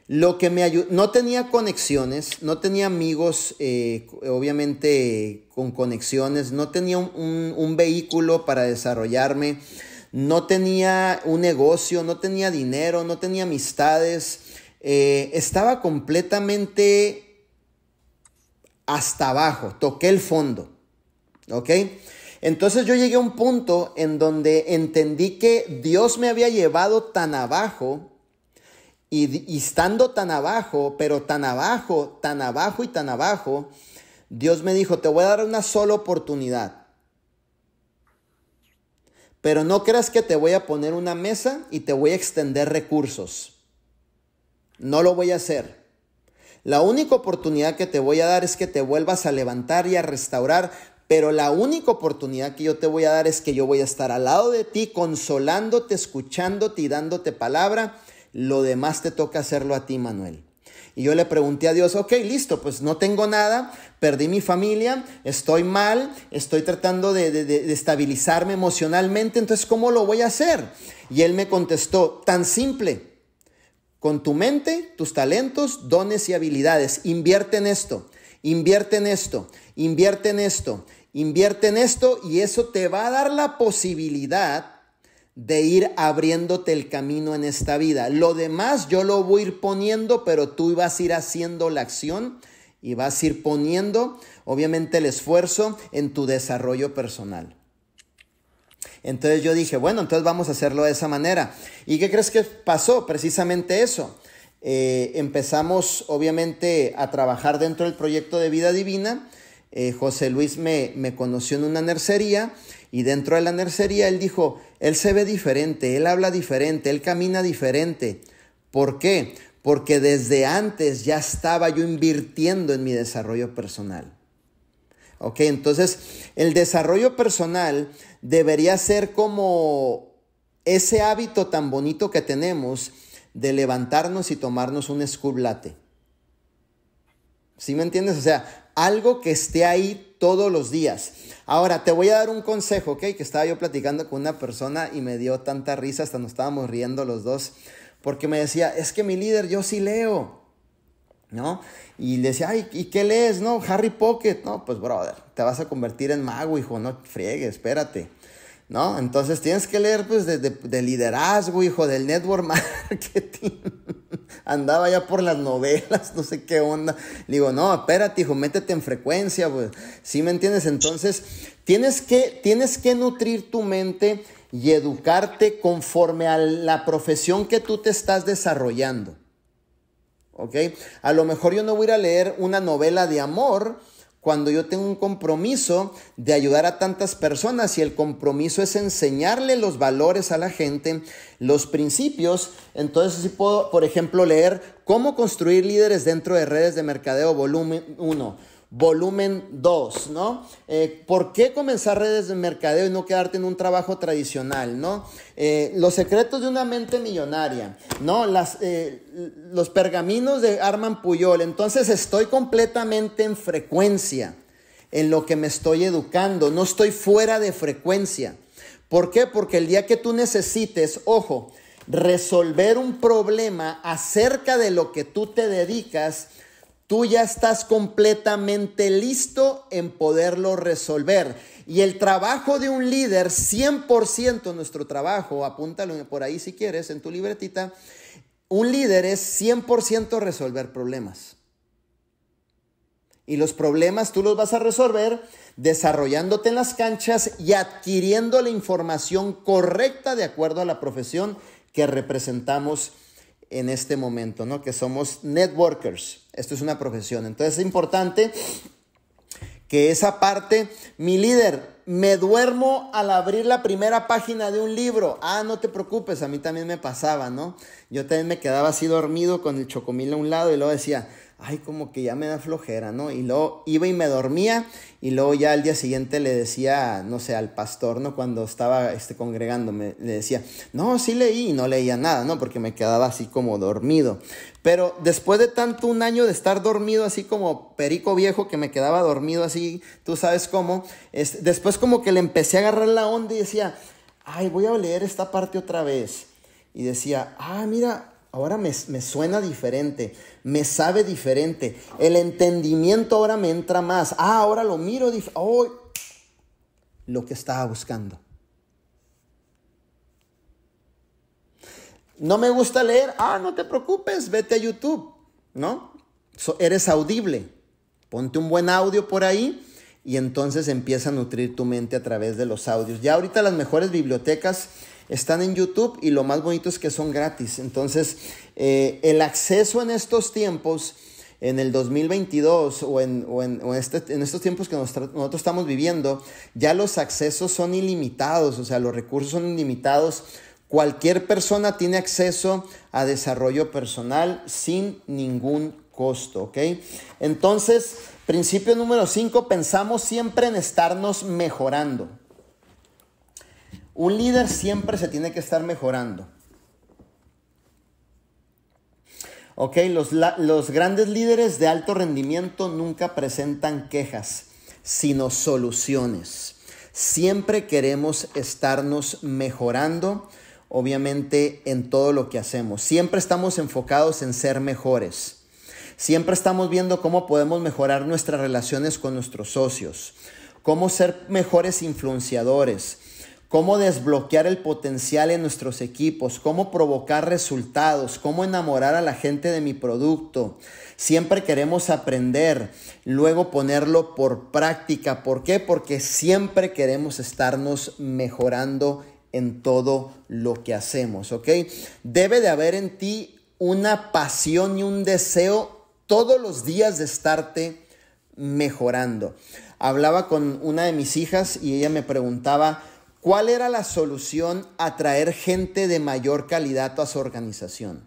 Lo que me no tenía conexiones, no tenía amigos, eh, obviamente con conexiones, no tenía un, vehículo para desarrollarme, no tenía un negocio, no tenía dinero, no tenía amistades, eh, estaba completamente hasta abajo, toqué el fondo. ¿Ok? Entonces yo llegué a un punto en donde entendí que Dios me había llevado tan abajo y, y, estando tan abajo, pero tan abajo, tan abajo y tan abajo, Dios me dijo, te voy a dar una sola oportunidad. Pero no creas que te voy a poner una mesa y te voy a extender recursos. No lo voy a hacer. La única oportunidad que te voy a dar es que te vuelvas a levantar y a restaurar, pero la única oportunidad que yo te voy a dar es que yo voy a estar al lado de ti, consolándote, escuchándote y dándote palabra. Lo demás te toca hacerlo a ti, Manuel. Y yo le pregunté a Dios, ok, listo, pues no tengo nada, perdí mi familia, estoy mal, estoy tratando de, estabilizarme emocionalmente, entonces ¿cómo lo voy a hacer? Y él me contestó, tan simple, con tu mente, tus talentos, dones y habilidades. Invierte en esto, invierte en esto, invierte en esto, invierte en esto y eso te va a dar la posibilidad de ir abriéndote el camino en esta vida. Lo demás yo lo voy a ir poniendo, pero tú vas a ir haciendo la acción y vas a ir poniendo, obviamente, el esfuerzo en tu desarrollo personal. Entonces yo dije, bueno, entonces vamos a hacerlo de esa manera. ¿Y qué crees que pasó? Precisamente eso. Eh, empezamos obviamente a trabajar dentro del proyecto de vida divina. Eh, José Luis me, me conoció en una nercería y dentro de la nercería él dijo, él se ve diferente, él habla diferente, él camina diferente. ¿Por qué? Porque desde antes ya estaba yo invirtiendo en mi desarrollo personal. Ok, entonces el desarrollo personal debería ser como ese hábito tan bonito que tenemos de levantarnos y tomarnos un escublate. ¿Sí me entiendes? O sea, algo que esté ahí todos los días. Ahora, te voy a dar un consejo, ¿ok? Que estaba yo platicando con una persona y me dio tanta risa, hasta nos estábamos riendo los dos, porque me decía, es que mi líder, yo sí leo. ¿no? Y le decía, ¿y qué lees, no? Harry Pocket, ¿no? Pues, brother, te vas a convertir en mago, hijo, no friegue, espérate, ¿no? Entonces tienes que leer, pues, de, liderazgo, hijo, del network [laughs] marketing. Andaba ya por las novelas, no sé qué onda. Le digo, no, espérate, hijo, métete en frecuencia, pues. ¿Sí me entiendes? Entonces, tienes que, tienes que nutrir tu mente y educarte conforme a la profesión que tú te estás desarrollando. A lo mejor yo no voy a ir a leer una novela de amor cuando yo tengo un compromiso de ayudar a tantas personas y el compromiso es enseñarle los valores a la gente, los principios, entonces si puedo, por ejemplo, leer cómo construir líderes dentro de redes de mercadeo volumen 1 volumen 2, ¿no? Eh, ¿Por qué comenzar redes de mercadeo y no quedarte en un trabajo tradicional, ¿no? Eh, los secretos de una mente millonaria, ¿no? Las, eh, los pergaminos de Arman Puyol. Entonces estoy completamente en frecuencia en lo que me estoy educando, no estoy fuera de frecuencia. ¿Por qué? Porque el día que tú necesites, ojo, resolver un problema acerca de lo que tú te dedicas, tú ya estás completamente listo en poderlo resolver. Y el trabajo de un líder, 100% nuestro trabajo, apúntalo por ahí si quieres en tu libretita, un líder es 100% resolver problemas. Y los problemas tú los vas a resolver desarrollándote en las canchas y adquiriendo la información correcta de acuerdo a la profesión que representamos en este momento, ¿no? Que somos networkers. Esto es una profesión. Entonces es importante que esa parte, mi líder, me duermo al abrir la primera página de un libro. Ah, no te preocupes, a mí también me pasaba, ¿no? Yo también me quedaba así dormido con el chocomil a un lado y luego decía, ay, como que ya me da flojera, ¿no? Y luego iba y me dormía y luego ya al día siguiente le decía, no sé, al pastor, ¿no? Cuando estaba este, congregándome, le decía, no, sí leí y no leía nada, ¿no? Porque me quedaba así como dormido. Pero después de tanto un año de estar dormido así como perico viejo que me quedaba dormido así, tú sabes cómo, después como que le empecé a agarrar la onda y decía, ay, voy a leer esta parte otra vez. Y decía, ah, mira, ahora me, suena diferente, me sabe diferente, el entendimiento ahora me entra más, ah, ahora lo miro, oh, lo que estaba buscando. No me gusta leer, ah, no te preocupes, vete a YouTube, ¿no? eres audible, ponte un buen audio por ahí y entonces empieza a nutrir tu mente a través de los audios. Ya ahorita las mejores bibliotecas están en YouTube y lo más bonito es que son gratis. Entonces, eh, el acceso en estos tiempos, en el 2022 o este, en, estos tiempos que nosotros estamos viviendo, ya los accesos son ilimitados, o sea, los recursos son ilimitados. Cualquier persona tiene acceso a desarrollo personal sin ningún costo, ¿ok? Entonces, principio número 5, pensamos siempre en estarnos mejorando. Un líder siempre se tiene que estar mejorando. Ok, los, los grandes líderes de alto rendimiento nunca presentan quejas, sino soluciones. Siempre queremos estarnos mejorando, obviamente, en todo lo que hacemos. Siempre estamos enfocados en ser mejores. Siempre estamos viendo cómo podemos mejorar nuestras relaciones con nuestros socios, cómo ser mejores influenciadores, cómo desbloquear el potencial en nuestros equipos, cómo provocar resultados, cómo enamorar a la gente de mi producto. Siempre queremos aprender, luego ponerlo por práctica. ¿Por qué? Porque siempre queremos estarnos mejorando en todo lo que hacemos, ¿ok? Debe de haber en ti una pasión y un deseo todos los días de estarte mejorando. Hablaba con una de mis hijas y ella me preguntaba, ¿Cuál era la solución a traer gente de mayor calidad a su organización?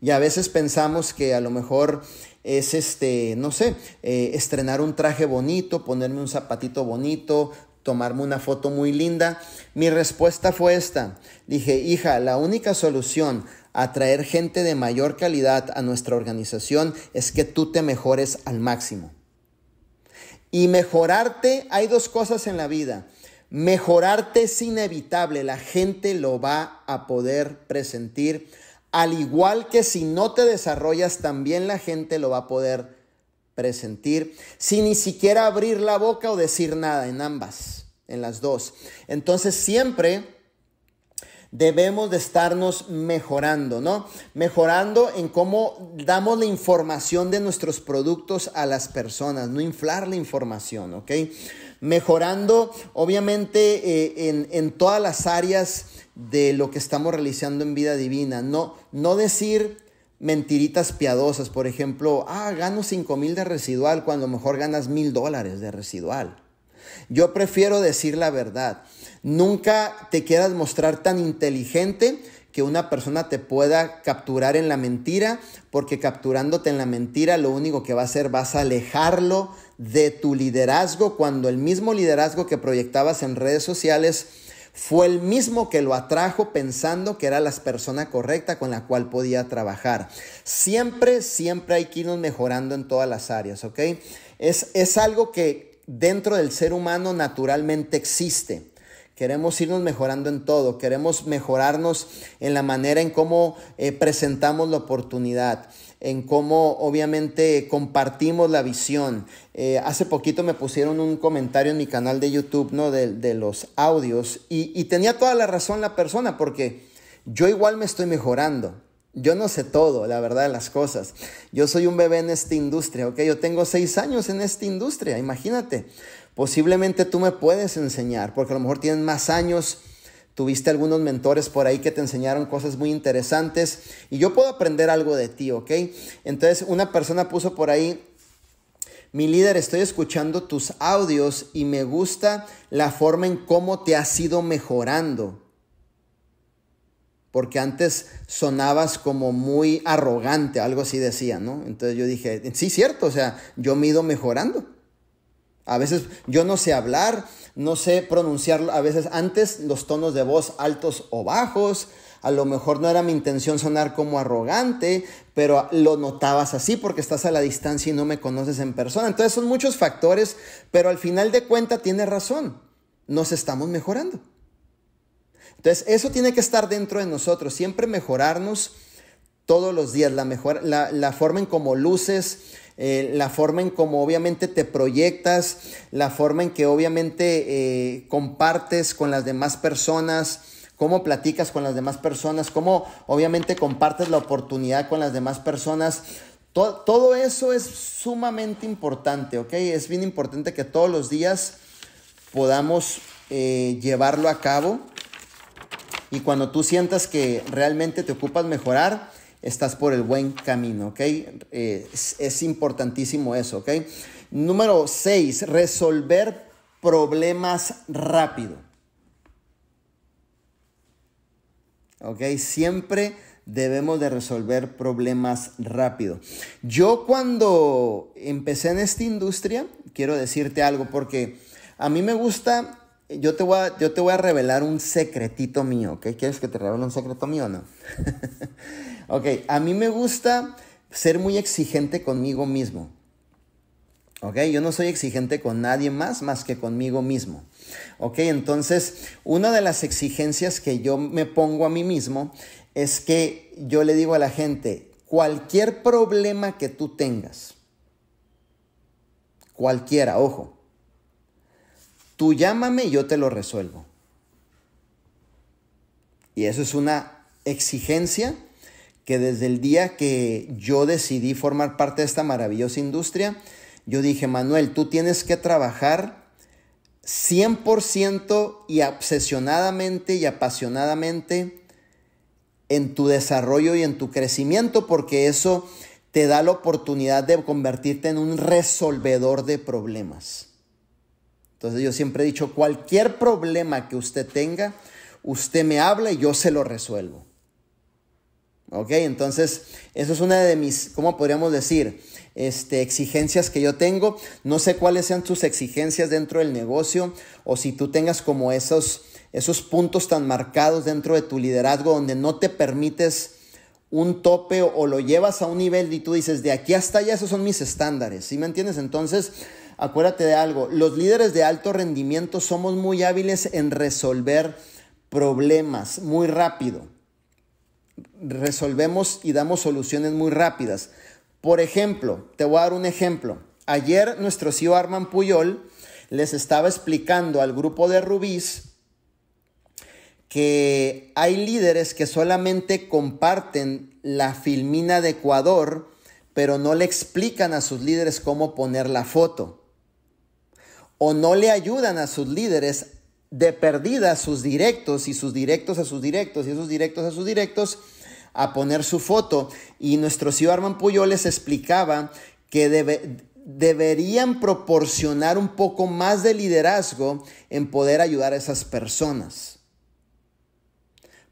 Y a veces pensamos que a lo mejor es este, no sé, eh, estrenar un traje bonito, ponerme un zapatito bonito, tomarme una foto muy linda. Mi respuesta fue esta. Dije, hija, la única solución a traer gente de mayor calidad a nuestra organización es que tú te mejores al máximo. Y mejorarte, hay dos cosas en la vida. Mejorarte es inevitable, la gente lo va a poder presentir, al igual que si no te desarrollas, también la gente lo va a poder presentir, sin ni siquiera abrir la boca o decir nada en ambas, en las dos. Entonces siempre debemos de estarnos mejorando, ¿no? Mejorando en cómo damos la información de nuestros productos a las personas, no inflar la información, ¿ok? Mejorando, obviamente, eh, en, todas las áreas de lo que estamos realizando en vida divina, no, no decir mentiritas piadosas, por ejemplo, ah, gano 5 mil de residual cuando mejor ganas mil dólares de residual. Yo prefiero decir la verdad. Nunca te quieras mostrar tan inteligente que una persona te pueda capturar en la mentira, porque capturándote en la mentira lo único que va a hacer vas a alejarlo de tu liderazgo cuando el mismo liderazgo que proyectabas en redes sociales fue el mismo que lo atrajo pensando que era la persona correcta con la cual podía trabajar. Siempre, siempre hay que irnos mejorando en todas las áreas, ¿ok? es algo que dentro del ser humano naturalmente existe. Queremos irnos mejorando en todo, queremos mejorarnos en la manera en cómo eh, presentamos la oportunidad, en cómo obviamente compartimos la visión. Eh, hace poquito me pusieron un comentario en mi canal de YouTube ¿no? de, los audios y, tenía toda la razón la persona porque yo igual me estoy mejorando. Yo no sé todo, la verdad de las cosas. Yo soy un bebé en esta industria, ¿ok? Yo tengo seis años en esta industria, imagínate. Posiblemente tú me puedes enseñar, porque a lo mejor tienes más años, tuviste algunos mentores por ahí que te enseñaron cosas muy interesantes y yo puedo aprender algo de ti, ¿ok? Entonces una persona puso por ahí, mi líder, estoy escuchando tus audios y me gusta la forma en cómo te has ido mejorando. Porque antes sonabas como muy arrogante, algo así decía, ¿no? Entonces yo dije, sí, cierto, o sea, yo me he ido mejorando. A veces yo no sé hablar, no sé pronunciar a veces antes los tonos de voz altos o bajos. A lo mejor no era mi intención sonar como arrogante, pero lo notabas así porque estás a la distancia y no me conoces en persona. Entonces son muchos factores, pero al final de cuenta tienes razón. Nos estamos mejorando. Entonces eso tiene que estar dentro de nosotros, siempre mejorarnos todos los días, la, mejor, la, la forma en cómo luces, eh, la forma en cómo obviamente te proyectas, la forma en que obviamente eh, compartes con las demás personas, cómo platicas con las demás personas, cómo obviamente compartes la oportunidad con las demás personas. Todo, eso es sumamente importante, ¿ok? Es bien importante que todos los días podamos eh, llevarlo a cabo. Y cuando tú sientas que realmente te ocupas mejorar, estás por el buen camino, ¿ok? Eh, es, importantísimo eso, ¿ok? Número 6, resolver problemas rápido. ¿Ok? Siempre debemos de resolver problemas rápido. Yo cuando empecé en esta industria, quiero decirte algo, porque a mí me gusta, yo te voy a, yo te voy a revelar un secretito mío, ¿ok? ¿Quieres que te revele un secreto mío o no? [laughs] Ok, a mí me gusta ser muy exigente conmigo mismo. ¿Ok? Yo no soy exigente con nadie más más que conmigo mismo. ¿Ok? Entonces, una de las exigencias que yo me pongo a mí mismo es que yo le digo a la gente, cualquier problema que tú tengas, cualquiera, ojo, tú llámame y yo te lo resuelvo. Y eso es una exigencia que desde el día que yo decidí formar parte de esta maravillosa industria, yo dije, Manuel, tú tienes que trabajar 100% y obsesionadamente y apasionadamente en tu desarrollo y en tu crecimiento, porque eso te da la oportunidad de convertirte en un resolvedor de problemas. Entonces yo siempre he dicho, cualquier problema que usted tenga, usted me habla y yo se lo resuelvo. ¿Ok? Entonces, eso es una de mis, ¿cómo podríamos decir? Este, exigencias que yo tengo. No sé cuáles sean tus exigencias dentro del negocio o si tú tengas como esos, esos puntos tan marcados dentro de tu liderazgo donde no te permites un tope o, lo llevas a un nivel y tú dices, de aquí hasta allá, esos son mis estándares. ¿Sí me entiendes? Entonces, acuérdate de algo, los líderes de alto rendimiento somos muy hábiles en resolver problemas muy rápido resolvemos y damos soluciones muy rápidas. Por ejemplo, te voy a dar un ejemplo. Ayer nuestro CEO Arman Puyol les estaba explicando al grupo de Rubis que hay líderes que solamente comparten la filmina de Ecuador, pero no le explican a sus líderes cómo poner la foto. O no le ayudan a sus líderes de perdida sus directos y sus directos a sus directos y sus directos a sus directos a poner su foto. Y nuestro CEO Arman Puyol les explicaba que deberían proporcionar un poco más de liderazgo en poder ayudar a esas personas.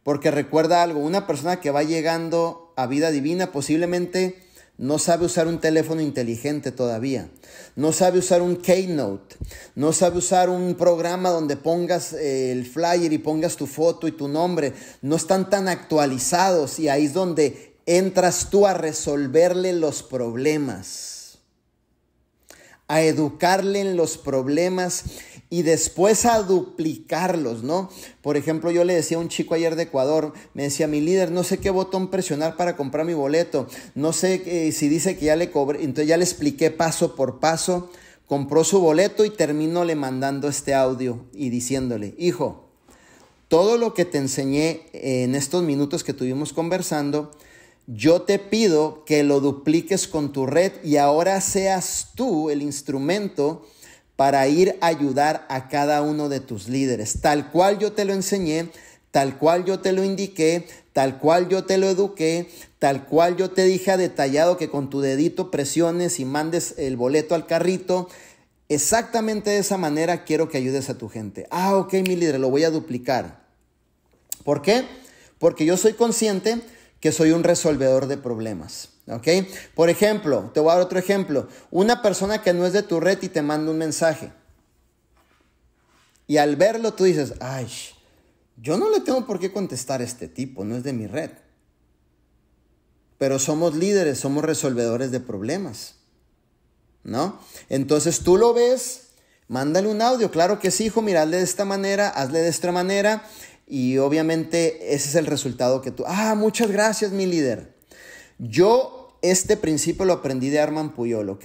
Porque recuerda algo, una persona que va llegando a vida divina posiblemente no sabe usar un teléfono inteligente todavía, no sabe usar un Keynote, no sabe usar un programa donde pongas eh, el flyer y pongas tu foto y tu nombre, no están tan actualizados y ahí es donde entras tú a resolverle los problemas, a educarle en los problemas y después a duplicarlos, ¿no? Por ejemplo, yo le decía a un chico ayer de Ecuador, me decía, mi líder, no sé qué botón presionar para comprar mi boleto, no sé eh, si dice que ya le cobré, entonces ya le expliqué paso por paso, compró su boleto y terminó le mandando este audio y diciéndole, hijo, todo lo que te enseñé en estos minutos que tuvimos conversando, yo te pido que lo dupliques con tu red y ahora seas tú el instrumento para ir a ayudar a cada uno de tus líderes, tal cual yo te lo enseñé, tal cual yo te lo indiqué, tal cual yo te lo eduqué, tal cual yo te dije a detallado que con tu dedito presiones y mandes el boleto al carrito. Exactamente de esa manera quiero que ayudes a tu gente. Ah, ok, mi líder, lo voy a duplicar. ¿Por qué? Porque yo soy consciente que soy un resolvedor de problemas. ¿Ok? Por ejemplo, te voy a dar otro ejemplo. Una persona que no es de tu red y te manda un mensaje. Y al verlo tú dices, ay, yo no le tengo por qué contestar a este tipo, no es de mi red. Pero somos líderes, somos resolvedores de problemas. ¿No? Entonces tú lo ves, mándale un audio, claro que sí, hijo, miradle de esta manera, hazle de esta manera. Y obviamente ese es el resultado que tú, ah, muchas gracias, mi líder. Yo este principio lo aprendí de Arman Puyol, ¿ok?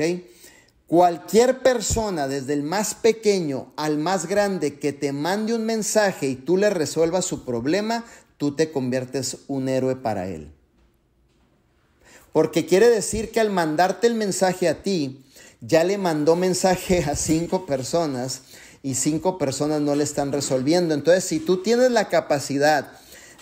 Cualquier persona, desde el más pequeño al más grande, que te mande un mensaje y tú le resuelvas su problema, tú te conviertes un héroe para él. Porque quiere decir que al mandarte el mensaje a ti, ya le mandó mensaje a cinco personas y cinco personas no le están resolviendo. Entonces, si tú tienes la capacidad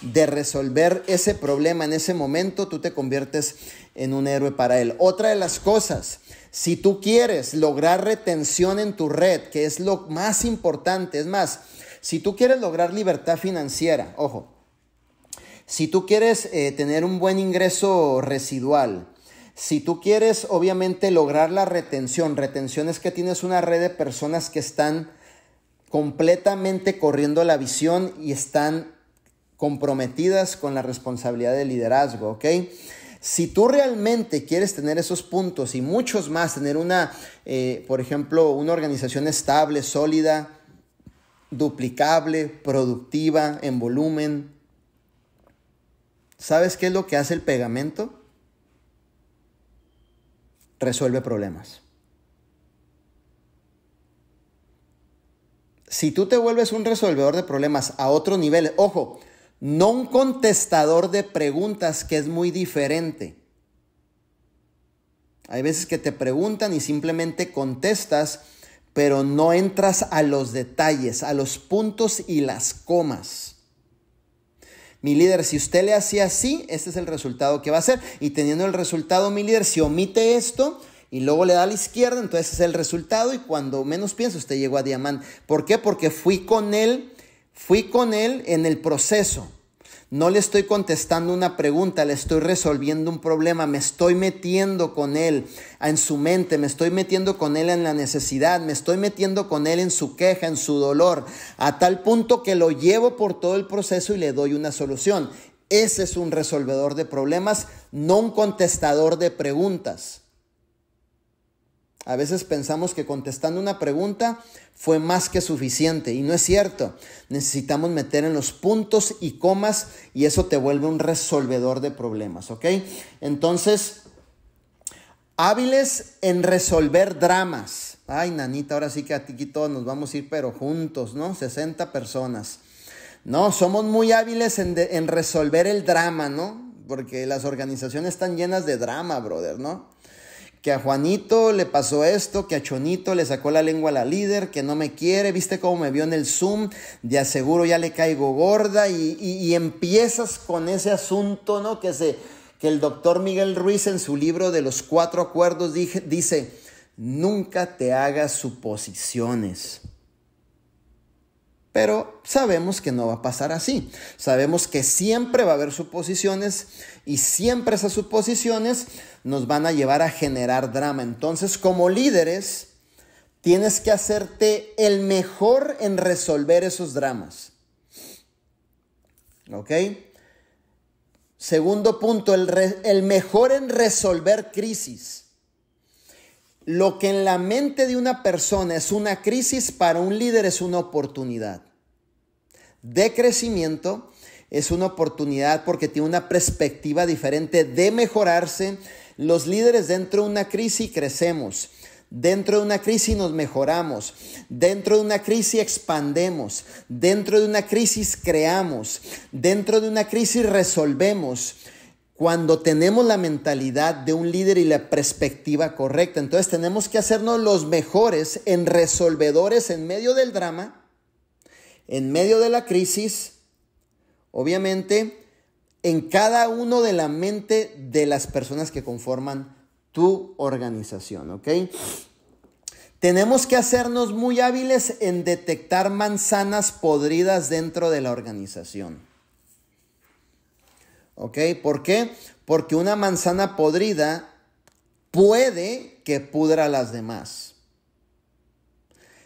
de resolver ese problema en ese momento, tú te conviertes en un héroe para él. Otra de las cosas, si tú quieres lograr retención en tu red, que es lo más importante, es más, si tú quieres lograr libertad financiera, ojo, si tú quieres eh, tener un buen ingreso residual, si tú quieres obviamente lograr la retención, retención es que tienes una red de personas que están completamente corriendo la visión y están comprometidas con la responsabilidad de liderazgo, ¿ok? Si tú realmente quieres tener esos puntos y muchos más, tener una, eh, por ejemplo, una organización estable, sólida, duplicable, productiva, en volumen, ¿sabes qué es lo que hace el pegamento? Resuelve problemas. Si tú te vuelves un resolvedor de problemas a otro nivel, ojo, no un contestador de preguntas que es muy diferente. Hay veces que te preguntan y simplemente contestas, pero no entras a los detalles, a los puntos y las comas. Mi líder, si usted le hacía así, este es el resultado que va a ser. Y teniendo el resultado, mi líder, si omite esto y luego le da a la izquierda, entonces es el resultado. Y cuando menos pienso, usted llegó a diamante. ¿Por qué? Porque fui con él Fui con él en el proceso. No le estoy contestando una pregunta, le estoy resolviendo un problema, me estoy metiendo con él en su mente, me estoy metiendo con él en la necesidad, me estoy metiendo con él en su queja, en su dolor, a tal punto que lo llevo por todo el proceso y le doy una solución. Ese es un resolvedor de problemas, no un contestador de preguntas. A veces pensamos que contestando una pregunta fue más que suficiente y no es cierto. Necesitamos meter en los puntos y comas y eso te vuelve un resolvedor de problemas, ¿ok? Entonces, hábiles en resolver dramas. Ay, nanita, ahora sí que a todos nos vamos a ir, pero juntos, ¿no? 60 personas. No, somos muy hábiles en resolver el drama, ¿no? Porque las organizaciones están llenas de drama, brother, ¿no? que a Juanito le pasó esto, que a Chonito le sacó la lengua a la líder, que no me quiere, viste cómo me vio en el Zoom, de aseguro ya le caigo gorda y, empiezas con ese asunto, ¿no? Que, se, que el doctor Miguel Ruiz en su libro de los cuatro acuerdos dice, nunca te hagas suposiciones. Pero sabemos que no va a pasar así. Sabemos que siempre va a haber suposiciones y siempre esas suposiciones nos van a llevar a generar drama. Entonces, como líderes, tienes que hacerte el mejor en resolver esos dramas. ¿Ok? Segundo punto, el, el mejor en resolver crisis. Lo que en la mente de una persona es una crisis, para un líder es una oportunidad de crecimiento, es una oportunidad porque tiene una perspectiva diferente de mejorarse. Los líderes dentro de una crisis crecemos. Dentro de una crisis nos mejoramos, dentro de una crisis expandemos, dentro de una crisis creamos, dentro de una crisis resolvemos, cuando tenemos la mentalidad de un líder y la perspectiva correcta. Entonces tenemos que hacernos los mejores en resolvedores en medio del drama, en medio de la crisis, obviamente en cada uno de la mente de las personas que conforman tu organización, Tenemos que hacernos muy hábiles en detectar manzanas podridas dentro de la organización. ¿Ok? ¿Por qué? Porque una manzana podrida puede que pudra a las demás.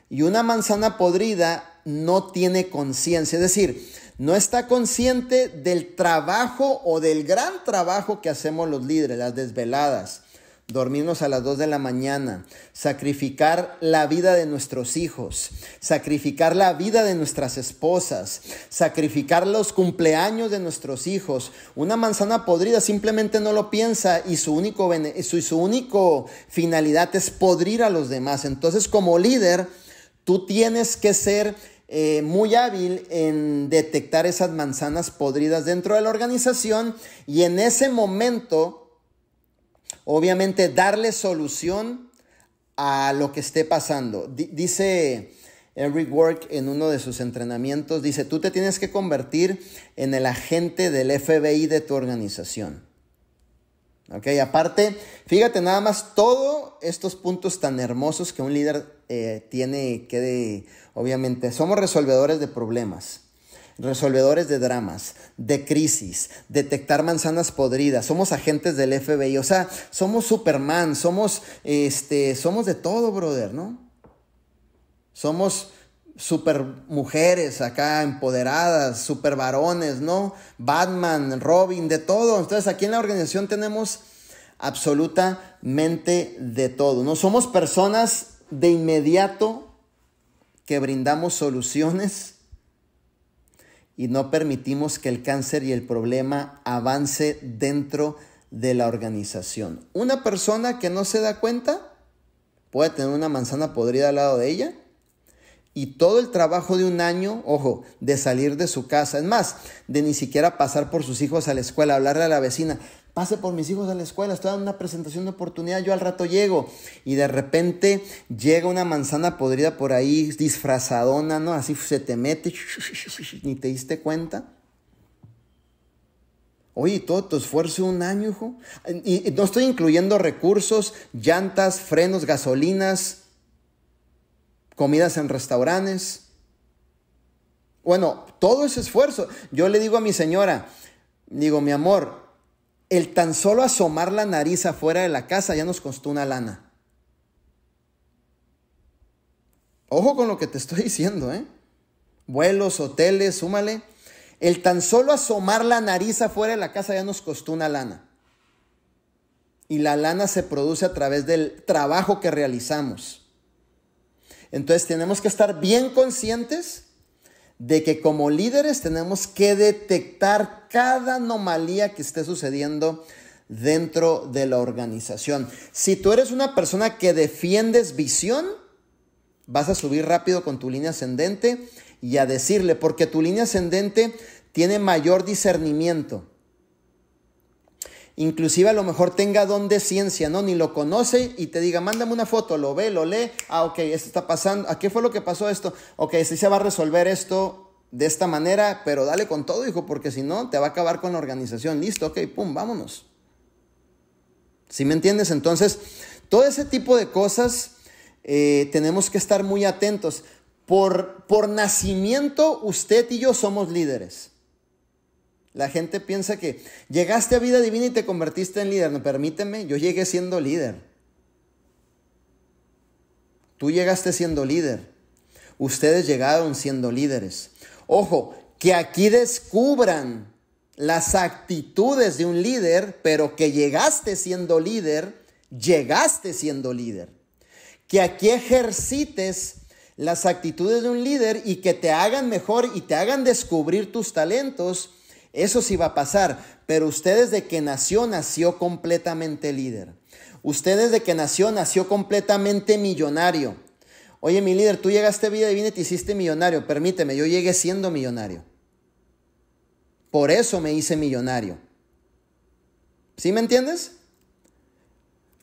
Y una manzana podrida no tiene conciencia, es decir, no está consciente del trabajo o del gran trabajo que hacemos los líderes, las desveladas, dormirnos a las 2 de la mañana, sacrificar la vida de nuestros hijos, sacrificar la vida de nuestras esposas, sacrificar los cumpleaños de nuestros hijos. Una manzana podrida simplemente no lo piensa y su único, su, su único finalidad es podrir a los demás. Entonces como líder, tú tienes que ser... Eh, muy hábil en detectar esas manzanas podridas dentro de la organización y en ese momento Obviamente darle solución a lo que esté pasando. dice Eric Work en uno de sus entrenamientos, dice, tú te tienes que convertir en el agente del FBI de tu organización. Ok, aparte, fíjate nada más todos estos puntos tan hermosos que un líder eh, tiene que, de, obviamente, somos resolvedores de problemas resolvedores de dramas, de crisis, detectar manzanas podridas, somos agentes del FBI, o sea, somos Superman, somos, este, somos de todo, brother, ¿no? Somos super mujeres acá empoderadas, super varones, ¿no? Batman, Robin, de todo. Entonces aquí en la organización tenemos absolutamente de todo, ¿no? Somos personas de inmediato que brindamos soluciones y no permitimos que el cáncer y el problema avance dentro de la organización. Una persona que no se da cuenta puede tener una manzana podrida al lado de ella y todo el trabajo de un año, ojo, de salir de su casa, es más, de ni siquiera pasar por sus hijos a la escuela, hablarle a la vecina, pase por mis hijos a la escuela, estoy dando una presentación de oportunidad, yo al rato llego y de repente llega una manzana podrida por ahí, disfrazadona, ¿no? Así se te mete, ni te diste cuenta. Oye, todo tu esfuerzo un año, hijo. y no estoy incluyendo recursos, llantas, frenos, gasolinas, comidas en restaurantes. Bueno, todo ese esfuerzo. Yo le digo a mi señora, digo, mi amor, el tan solo asomar la nariz afuera de la casa ya nos costó una lana. Ojo con lo que te estoy diciendo, ¿eh? Vuelos, hoteles, súmale. El tan solo asomar la nariz afuera de la casa ya nos costó una lana. Y la lana se produce a través del trabajo que realizamos. Entonces tenemos que estar bien conscientes de que como líderes tenemos que detectar cada anomalía que esté sucediendo dentro de la organización. Si tú eres una persona que defiendes visión, vas a subir rápido con tu línea ascendente y a decirle, porque tu línea ascendente tiene mayor discernimiento. Inclusive a lo mejor tenga don de ciencia, ¿no? Ni lo conoce y te diga, mándame una foto, lo ve, lo lee. Ah, ok, esto está pasando. ¿A ah, qué fue lo que pasó esto? Ok, si se va a resolver esto de esta manera, pero dale con todo, hijo, porque si no, te va a acabar con la organización. Listo, ok, pum, vámonos. ¿Sí me entiendes? Entonces, todo ese tipo de cosas eh, tenemos que estar muy atentos. Por, por nacimiento, usted y yo somos líderes. La gente piensa que llegaste a vida divina y te convertiste en líder. No, permíteme, yo llegué siendo líder. Tú llegaste siendo líder. Ustedes llegaron siendo líderes. Ojo, que aquí descubran las actitudes de un líder, pero que llegaste siendo líder, llegaste siendo líder. Que aquí ejercites las actitudes de un líder y que te hagan mejor y te hagan descubrir tus talentos eso sí va a pasar, pero ustedes de que nació, nació completamente líder. Ustedes de que nació, nació completamente millonario. Oye, mi líder, tú llegaste a vida divina y te hiciste millonario. Permíteme, yo llegué siendo millonario. Por eso me hice millonario. ¿Sí me entiendes?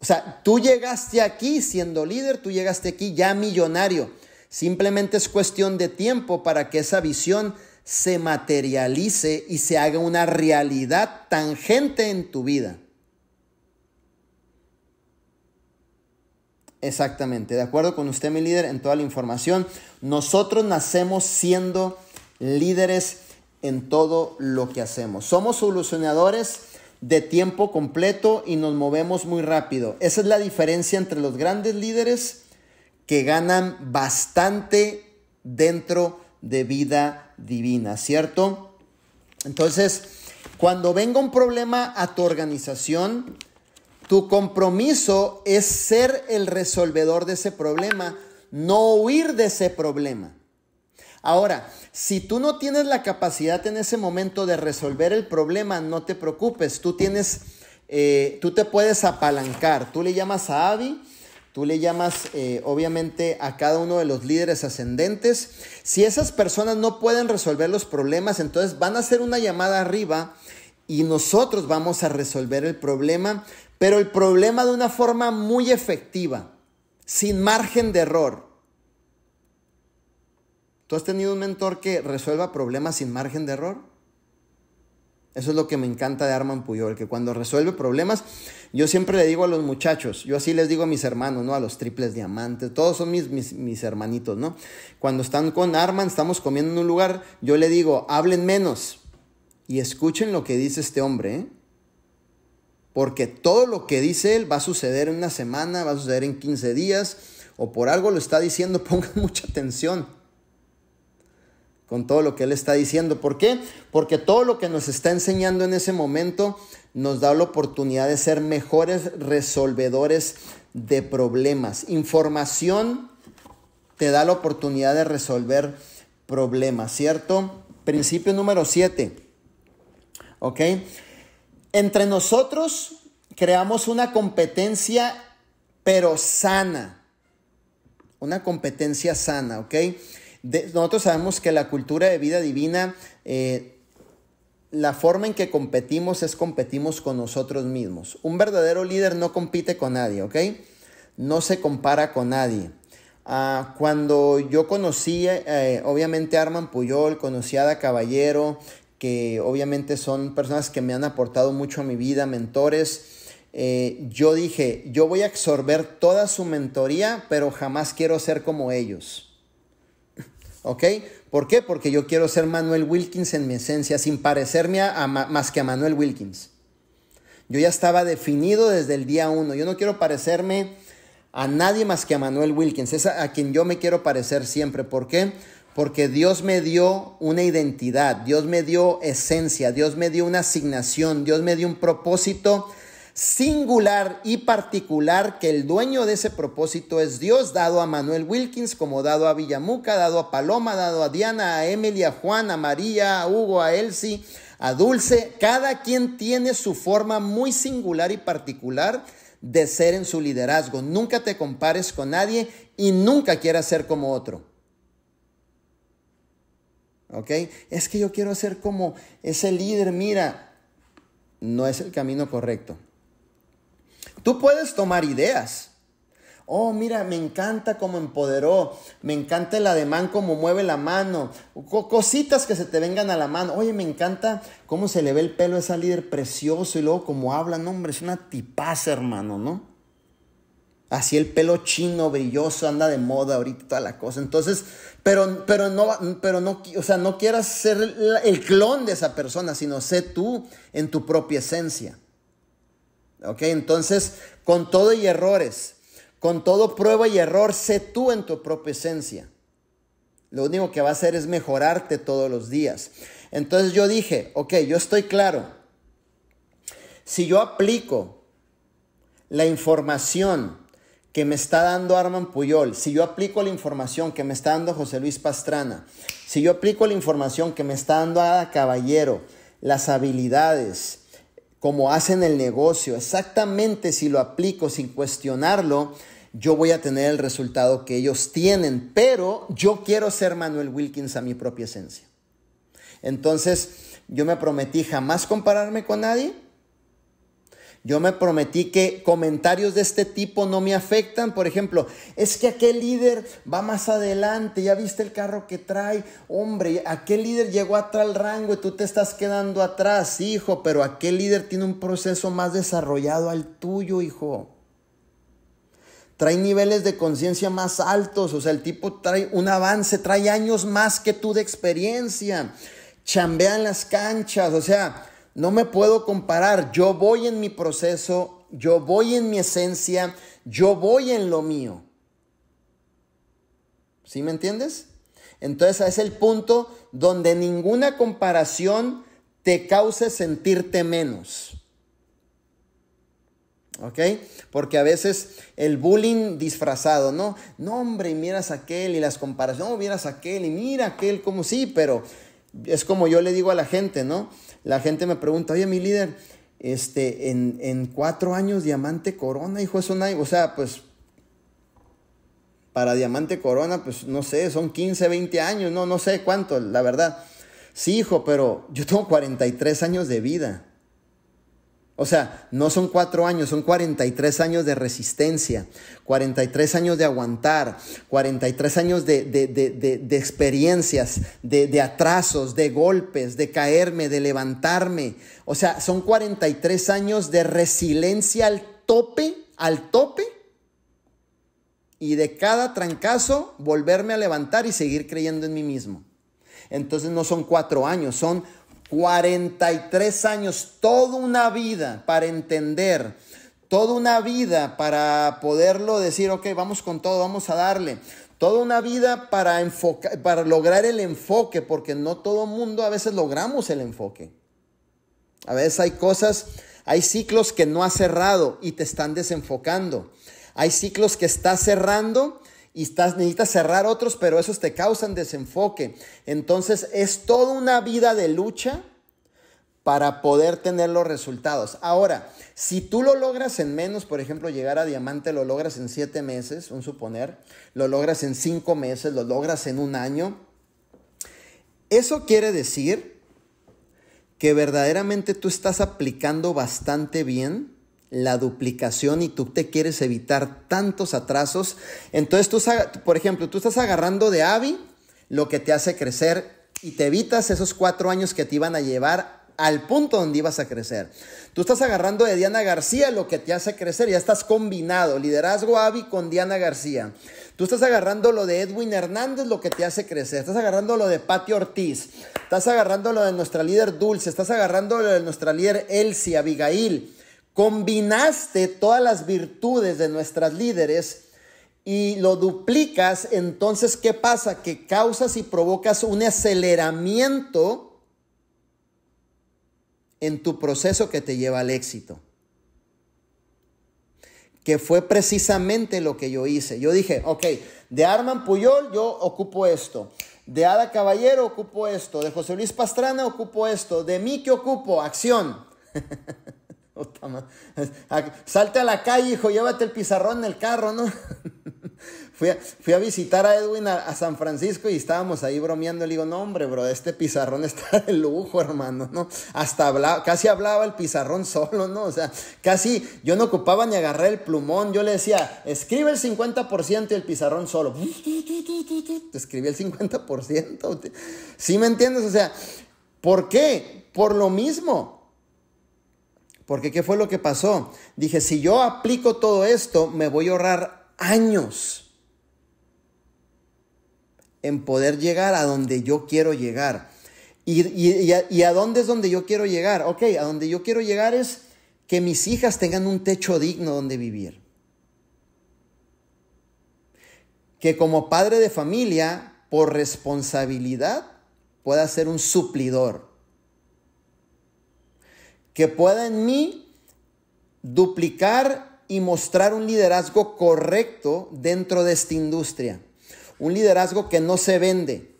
O sea, tú llegaste aquí siendo líder, tú llegaste aquí ya millonario. Simplemente es cuestión de tiempo para que esa visión se materialice y se haga una realidad tangente en tu vida. Exactamente, de acuerdo con usted, mi líder, en toda la información, nosotros nacemos siendo líderes en todo lo que hacemos. Somos solucionadores de tiempo completo y nos movemos muy rápido. Esa es la diferencia entre los grandes líderes que ganan bastante dentro de vida divina, ¿cierto? Entonces, cuando venga un problema a tu organización, tu compromiso es ser el resolvedor de ese problema, no huir de ese problema. Ahora, si tú no tienes la capacidad en ese momento de resolver el problema, no te preocupes, tú tienes, eh, tú te puedes apalancar. Tú le llamas a Abby. Tú le llamas, eh, obviamente, a cada uno de los líderes ascendentes. Si esas personas no pueden resolver los problemas, entonces van a hacer una llamada arriba y nosotros vamos a resolver el problema, pero el problema de una forma muy efectiva, sin margen de error. ¿Tú has tenido un mentor que resuelva problemas sin margen de error? Eso es lo que me encanta de Arman Puyol, que cuando resuelve problemas, yo siempre le digo a los muchachos, yo así les digo a mis hermanos, ¿no? A los triples diamantes, todos son mis, mis, hermanitos, ¿no? Cuando están con Arman, estamos comiendo en un lugar, yo le digo, hablen menos y escuchen lo que dice este hombre, ¿eh? Porque todo lo que dice él va a suceder en una semana, va a suceder en 15 días, o por algo lo está diciendo, [laughs] pongan mucha atención con todo lo que él está diciendo. ¿Por qué? Porque todo lo que nos está enseñando en ese momento nos da la oportunidad de ser mejores resolvedores de problemas. Información te da la oportunidad de resolver problemas, ¿cierto? Principio número 7. ¿Ok? Entre nosotros creamos una competencia, pero sana. Una competencia sana, ¿ok? nosotros sabemos que la cultura de vida divina, eh, la forma en que competimos es competimos con nosotros mismos. Un verdadero líder no compite con nadie, ¿ok? No se compara con nadie. Ah, cuando yo conocí, eh, obviamente, a Arman Puyol, conocí a Ada Caballero, que obviamente son personas que me han aportado mucho a mi vida, mentores. Eh, yo dije, yo voy a absorber toda su mentoría, pero jamás quiero ser como ellos. ¿Por qué? Porque yo quiero ser Manuel Wilkins en mi esencia, sin parecerme más que a Manuel Wilkins. Yo ya estaba definido desde el día uno. Yo no quiero parecerme a nadie más que a Manuel Wilkins. Es a quien yo me quiero parecer siempre. ¿Por qué? Porque Dios me dio una identidad, Dios me dio esencia, Dios me dio una asignación, Dios me dio un propósito singular y particular que el dueño de ese propósito es Dios, dado a Manuel Wilkins, como dado a Villamuca, dado a Paloma, dado a Diana, a Emily, a Juan, a María, a Hugo, a Elsie, a Dulce. Cada quien tiene su forma muy singular y particular de ser en su liderazgo. Nunca te compares con nadie y nunca quieras ser como otro. ¿Ok? Es que yo quiero ser como ese líder, mira, no es el camino correcto. Tú puedes tomar ideas. Oh, mira, me encanta cómo empoderó, me encanta el ademán, cómo mueve la mano, cositas que se te vengan a la mano. Oye, me encanta cómo se le ve el pelo a esa líder precioso y luego cómo habla. No, hombre, es una tipaza, hermano, ¿no? Así el pelo chino, brilloso, anda de moda ahorita toda la cosa. Entonces, pero, pero no, pero no, o sea, no quieras ser el clon de esa persona, sino sé tú en tu propia esencia. ¿Ok? Entonces, con todo y errores, con todo prueba y error, sé tú en tu propia esencia. Lo único que va a hacer es mejorarte todos los días. Entonces yo dije, ok, yo estoy claro. Si yo aplico la información que me está dando Arman Puyol, si yo aplico la información que me está dando José Luis Pastrana, si yo aplico la información que me está dando Ada Caballero, las habilidades, como hacen el negocio, exactamente si lo aplico sin cuestionarlo, yo voy a tener el resultado que ellos tienen, pero yo quiero ser Manuel Wilkins a mi propia esencia. Entonces, yo me prometí jamás compararme con nadie, yo me prometí que comentarios de este tipo no me afectan. Por ejemplo, es que aquel líder va más adelante, ya viste el carro que trae. Hombre, aquel líder llegó a tal rango y tú te estás quedando atrás, hijo, pero aquel líder tiene un proceso más desarrollado al tuyo, hijo. Trae niveles de conciencia más altos, o sea, el tipo trae un avance, trae años más que tú de experiencia. Chambean las canchas, o sea, no me puedo comparar. Yo voy en mi proceso, yo voy en mi esencia, yo voy en lo mío. ¿Sí me entiendes? Entonces es el punto donde ninguna comparación te cause sentirte menos. ¿Ok? Porque a veces el bullying disfrazado, ¿no? No, hombre, y miras a aquel y las comparaciones, no, miras a aquel y mira aquel, como sí, pero es como yo le digo a la gente, ¿no? La gente me pregunta, oye, mi líder, este, en, cuatro años diamante corona, hijo, eso hay, o sea, pues para diamante corona, pues no sé, son 15, 20 años, no, no sé cuánto, la verdad. Sí, hijo, pero yo tengo 43 años de vida. O sea, no son cuatro años, son 43 años de resistencia, 43 años de aguantar, 43 años de, de, experiencias, de, atrasos, de golpes, de caerme, de levantarme. O sea, son 43 años de resiliencia al tope, al tope, y de cada trancazo volverme a levantar y seguir creyendo en mí mismo. Entonces no son cuatro años, son 43 años, toda una vida para entender, toda una vida para poderlo decir, ok, vamos con todo, vamos a darle. Toda una vida para, enfocar, para lograr el enfoque, porque no todo mundo a veces logramos el enfoque. A veces hay cosas, hay ciclos que no ha cerrado y te están desenfocando. Hay ciclos que está cerrando y estás, necesitas cerrar otros, pero esos te causan desenfoque. Entonces es toda una vida de lucha para poder tener los resultados. Ahora, si tú lo logras en menos, por ejemplo, llegar a diamante lo logras en siete meses, un suponer, lo logras en cinco meses, lo logras en un año, eso quiere decir que verdaderamente tú estás aplicando bastante bien la duplicación y tú te quieres evitar tantos atrasos. Entonces tú, por ejemplo, tú estás agarrando de Avi lo que te hace crecer y te evitas esos cuatro años que te iban a llevar al punto donde ibas a crecer. Tú estás agarrando de Diana García lo que te hace crecer, y ya estás combinado, liderazgo Avi con Diana García. Tú estás agarrando lo de Edwin Hernández, lo que te hace crecer. Estás agarrando lo de Patio Ortiz. Estás agarrando lo de nuestra líder Dulce. Estás agarrando lo de nuestra líder Elsie, Abigail combinaste todas las virtudes de nuestras líderes y lo duplicas, entonces ¿qué pasa? Que causas y provocas un aceleramiento en tu proceso que te lleva al éxito. Que fue precisamente lo que yo hice. Yo dije, ok, de Arman Puyol yo ocupo esto. De Ada Caballero ocupo esto. De José Luis Pastrana ocupo esto. De mí que ocupo, acción. [laughs] [laughs] Ah, salte a la calle, hijo, llévate el pizarrón en el carro, ¿no? [laughs] fui, a, visitar a Edwin a, San Francisco y estábamos ahí bromeando. Le digo, no, hombre, bro, este pizarrón [laughs] está de lujo, hermano, ¿no? Hasta casi hablaba el pizarrón solo, ¿no? O sea, casi yo no ocupaba ni agarré el plumón. Yo le decía, escribe el 50% y el pizarrón solo. Escribí el 50%. ¿Sí me entiendes? O sea, ¿por qué? Por lo mismo porque ¿qué fue lo que pasó? Dije, si yo aplico todo esto, me voy a ahorrar años en poder llegar a donde yo quiero llegar. Y, a, a, dónde es donde yo quiero llegar? Ok, a donde yo quiero llegar es que mis hijas tengan un techo digno donde vivir. Que como padre de familia, por responsabilidad, pueda ser un suplidor que pueda en mí duplicar y mostrar un liderazgo correcto dentro de esta industria. Un liderazgo que no se vende.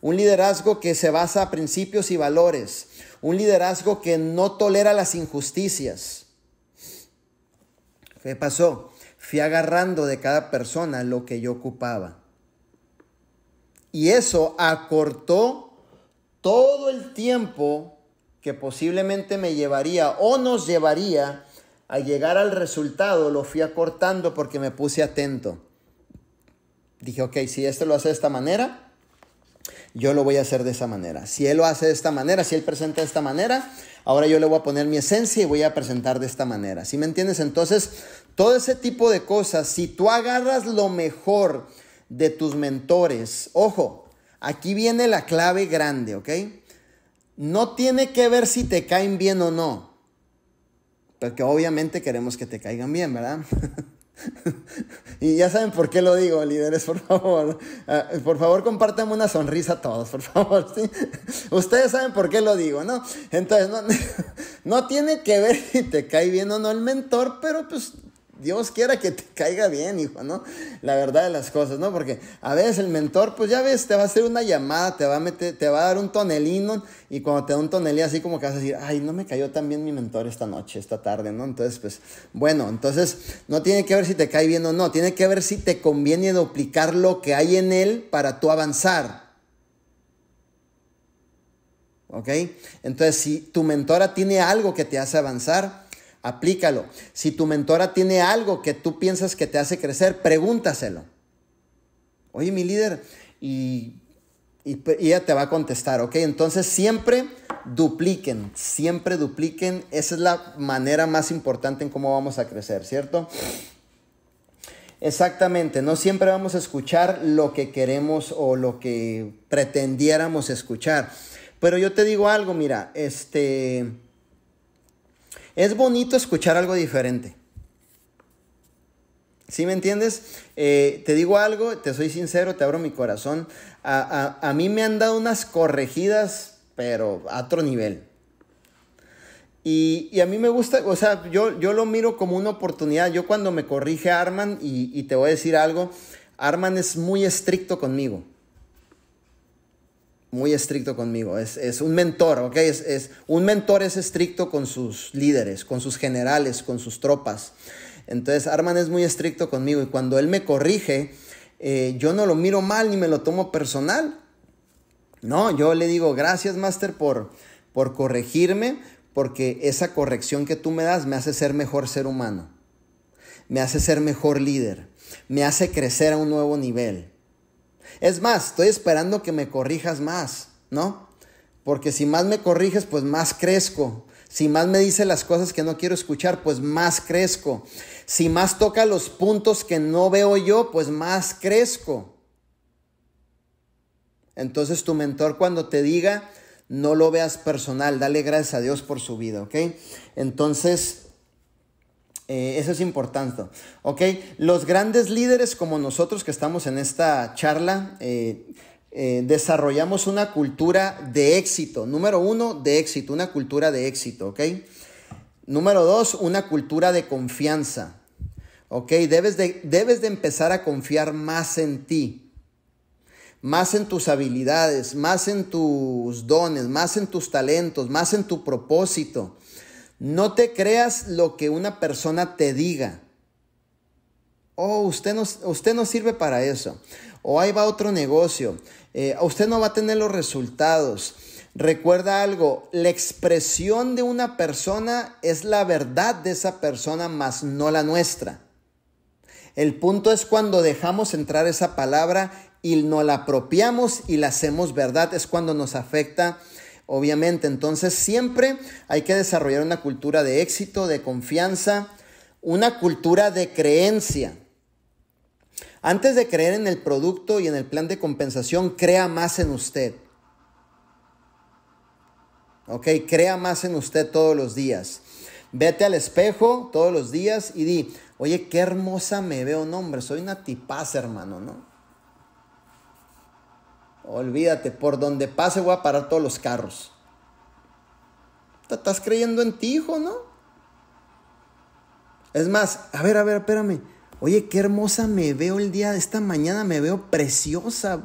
Un liderazgo que se basa a principios y valores. Un liderazgo que no tolera las injusticias. ¿Qué pasó? Fui agarrando de cada persona lo que yo ocupaba. Y eso acortó todo el tiempo posiblemente me llevaría o nos llevaría a llegar al resultado, lo fui acortando porque me puse atento. Dije, ok, si este lo hace de esta manera, yo lo voy a hacer de esa manera. Si él lo hace de esta manera, si él presenta de esta manera, ahora yo le voy a poner mi esencia y voy a presentar de esta manera. si me entiendes? Entonces, todo ese tipo de cosas, si tú agarras lo mejor de tus mentores, ojo, aquí viene la clave grande, ¿ok? No tiene que ver si te caen bien o no. Porque obviamente queremos que te caigan bien, ¿verdad? [laughs] y ya saben por qué lo digo, líderes, por favor. Ah, por favor, compártanme una sonrisa a todos, por favor. ¿sí? Ustedes saben por qué lo digo, ¿no? Entonces, no [laughs] tiene que ver si te cae bien o no el mentor, pero pues Dios quiera que te caiga bien, hijo, ¿no? La verdad de las cosas, ¿no? Porque a veces el mentor, pues ya ves, te va a hacer una llamada, te va a, meter, te va a dar un tonelino y cuando te da un tonelín así como que vas a decir, ay, no me cayó tan bien mi mentor esta noche, esta tarde, ¿no? Entonces, pues bueno, entonces no tiene que ver si te cae bien o no, tiene que ver si te conviene duplicar lo que hay en él para tú avanzar. ¿Ok? Entonces, si tu mentora tiene algo que te hace avanzar, aplícalo. Si tu mentora tiene algo que tú piensas que te hace crecer, pregúntaselo. Oye, mi líder, y, ella te va a contestar, ¿ok? Entonces siempre dupliquen, siempre dupliquen. Esa es la manera más importante en cómo vamos a crecer, ¿cierto? Exactamente, no siempre vamos a escuchar lo que queremos o lo que pretendiéramos escuchar. Pero yo te digo algo, mira, este es bonito escuchar algo diferente. ¿Sí me entiendes? Eh, te digo algo, te soy sincero, te abro mi corazón. A, mí me han dado unas corregidas, pero a otro nivel. Y, a mí me gusta, o sea, yo, yo, lo miro como una oportunidad. Yo cuando me corrige Arman, y te voy a decir algo, Arman es muy estricto conmigo muy estricto conmigo, es, un mentor, ¿ok? Es, un mentor es estricto con sus líderes, con sus generales, con sus tropas. Entonces Arman es muy estricto conmigo y cuando él me corrige, eh, yo no lo miro mal ni me lo tomo personal. No, yo le digo gracias, Master, por, por corregirme, porque esa corrección que tú me das me hace ser mejor ser humano, me hace ser mejor líder, me hace crecer a un nuevo nivel. Es más, estoy esperando que me corrijas más, ¿no? Porque si más me corriges, pues más crezco. Si más me dice las cosas que no quiero escuchar, pues más crezco. Si más toca los puntos que no veo yo, pues más crezco. Entonces tu mentor cuando te diga, no lo veas personal, dale gracias a Dios por su vida, ¿ok? Entonces, eh, eso es importante, ¿ok? Los grandes líderes como nosotros que estamos en esta charla, eh, eh, desarrollamos una cultura de éxito. Número uno, de éxito, una cultura de éxito, ¿ok? Número dos, una cultura de confianza, Debes de, debes de empezar a confiar más en ti, más en tus habilidades, más en tus dones, más en tus talentos, más en tu propósito no te creas lo que una persona te diga. Oh, usted no, usted sirve para eso. O ahí va otro negocio. Eh, usted no va a tener los resultados. Recuerda algo, la expresión de una persona es la verdad de esa persona, más no la nuestra. El punto es cuando dejamos entrar esa palabra y no la apropiamos y la hacemos verdad, es cuando nos afecta obviamente. Entonces siempre hay que desarrollar una cultura de éxito, de confianza, una cultura de creencia. Antes de creer en el producto y en el plan de compensación, crea más en usted. ¿Ok? Crea más en usted todos los días. Vete al espejo todos los días y di, oye, qué hermosa me veo, no hombre, soy una tipaza, hermano, ¿no? olvídate, por donde pase voy a parar todos los carros. estás creyendo en ti, hijo, ¿no? Es más, a ver, a ver, espérame. Oye, qué hermosa me veo el día de esta mañana, me veo preciosa.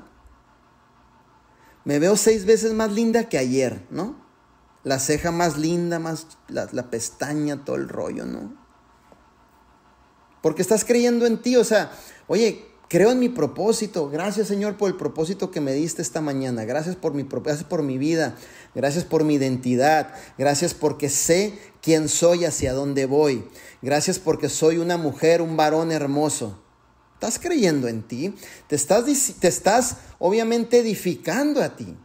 Me veo seis veces más linda que ayer, ¿no? La ceja más linda, más la, la pestaña, todo el rollo, ¿no? Porque estás creyendo en ti, o sea, oye, Creo en mi propósito. Gracias Señor por el propósito que me diste esta mañana. Gracias por mi, gracias por mi vida. Gracias por mi identidad. Gracias porque sé quién soy, hacia dónde voy. Gracias porque soy una mujer, un varón hermoso. Estás creyendo en ti. Te estás, te estás obviamente edificando a ti.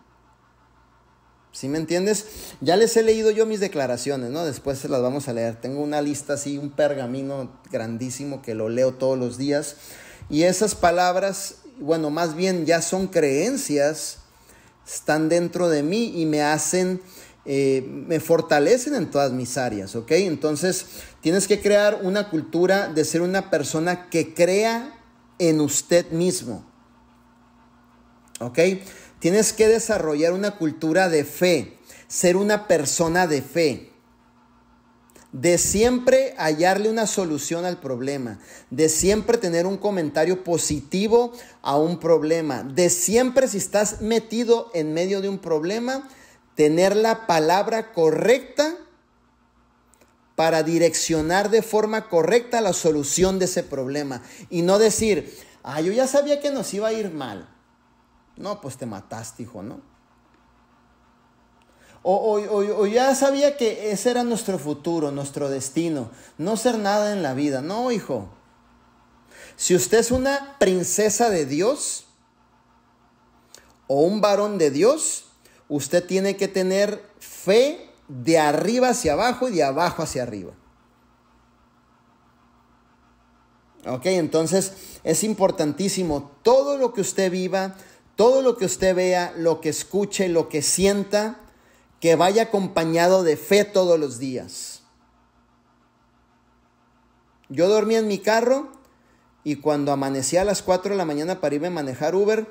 ¿Sí me entiendes? Ya les he leído yo mis declaraciones, ¿no? Después se las vamos a leer. Tengo una lista así, un pergamino grandísimo que lo leo todos los días y esas palabras, bueno, más bien ya son creencias, están dentro de mí y me hacen, eh, me fortalecen en todas mis áreas, ¿ok? Entonces, tienes que crear una cultura de ser una persona que crea en usted mismo, ¿ok? Tienes que desarrollar una cultura de fe, ser una persona de fe de siempre hallarle una solución al problema, de siempre tener un comentario positivo a un problema, de siempre si estás metido en medio de un problema, tener la palabra correcta para direccionar de forma correcta la solución de ese problema y no decir, ah, yo ya sabía que nos iba a ir mal. No, pues te mataste, hijo, ¿no? O, ya sabía que ese era nuestro futuro, nuestro destino, no ser nada en la vida. No, hijo. Si usted es una princesa de Dios o un varón de Dios, usted tiene que tener fe de arriba hacia abajo y de abajo hacia arriba. ¿Ok? Entonces es importantísimo todo lo que usted viva, todo lo que usted vea, lo que escuche, lo que sienta que vaya acompañado de fe todos los días. Yo dormía en mi carro y cuando amanecía a las 4 de la mañana para irme a manejar Uber,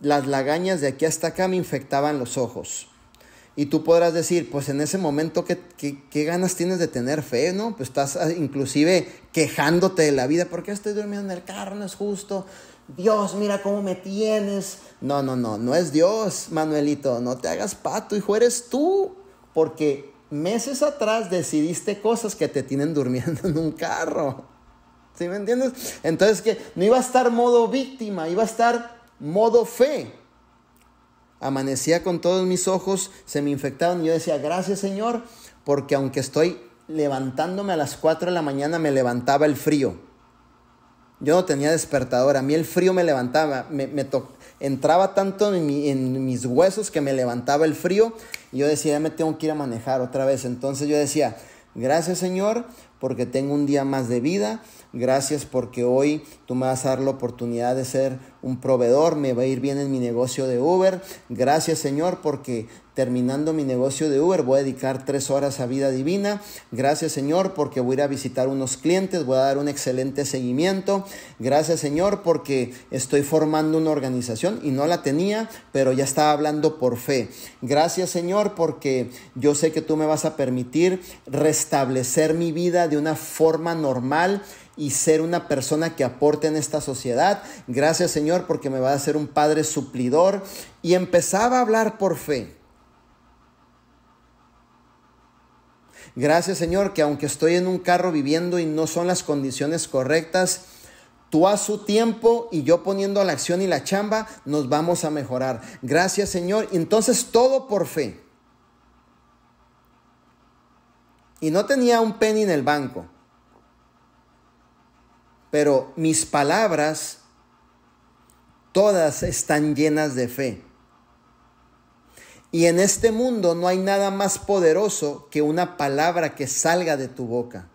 las lagañas de aquí hasta acá me infectaban los ojos. Y tú podrás decir, pues en ese momento, ¿qué, ganas tienes de tener fe, no? Pues estás ah, inclusive quejándote de la vida, ¿Por qué estoy durmiendo en el carro? No es justo, Dios, mira cómo me tienes. No, no, no, no es Dios, Manuelito, no te hagas pato, hijo, eres tú, porque meses atrás decidiste cosas que te tienen durmiendo en un carro. ¿Sí me entiendes? Entonces que no iba a estar modo víctima, iba a estar modo fe. Amanecía con todos mis ojos, se me infectaron. y yo decía, gracias Señor, porque aunque estoy levantándome a las 4 de la mañana, me levantaba el frío yo no tenía despertador, a mí el frío me levantaba, me, entraba tanto en, en, mis huesos que me levantaba el frío y yo decía, ya me tengo que ir a manejar otra vez. Entonces yo decía, gracias Señor porque tengo un día más de vida Gracias porque hoy tú me vas a dar la oportunidad de ser un proveedor, me va a ir bien en mi negocio de Uber. Gracias Señor porque terminando mi negocio de Uber voy a dedicar tres horas a vida divina. Gracias Señor porque voy a ir a visitar unos clientes, voy a dar un excelente seguimiento. Gracias Señor porque estoy formando una organización y no la tenía, pero ya estaba hablando por fe. Gracias Señor porque yo sé que tú me vas a permitir restablecer mi vida de una forma normal y ser una persona que aporte en esta sociedad. Gracias Señor porque me va a ser un padre suplidor. Y empezaba a hablar por fe. Gracias Señor que aunque estoy en un carro viviendo y no son las condiciones correctas, Tú a su tiempo y yo poniendo la acción y la chamba, nos vamos a mejorar. Gracias Señor. Entonces todo por fe. Y no tenía un penny en el banco pero mis palabras todas están llenas de fe. Y en este mundo no hay nada más poderoso que una palabra que salga de tu boca.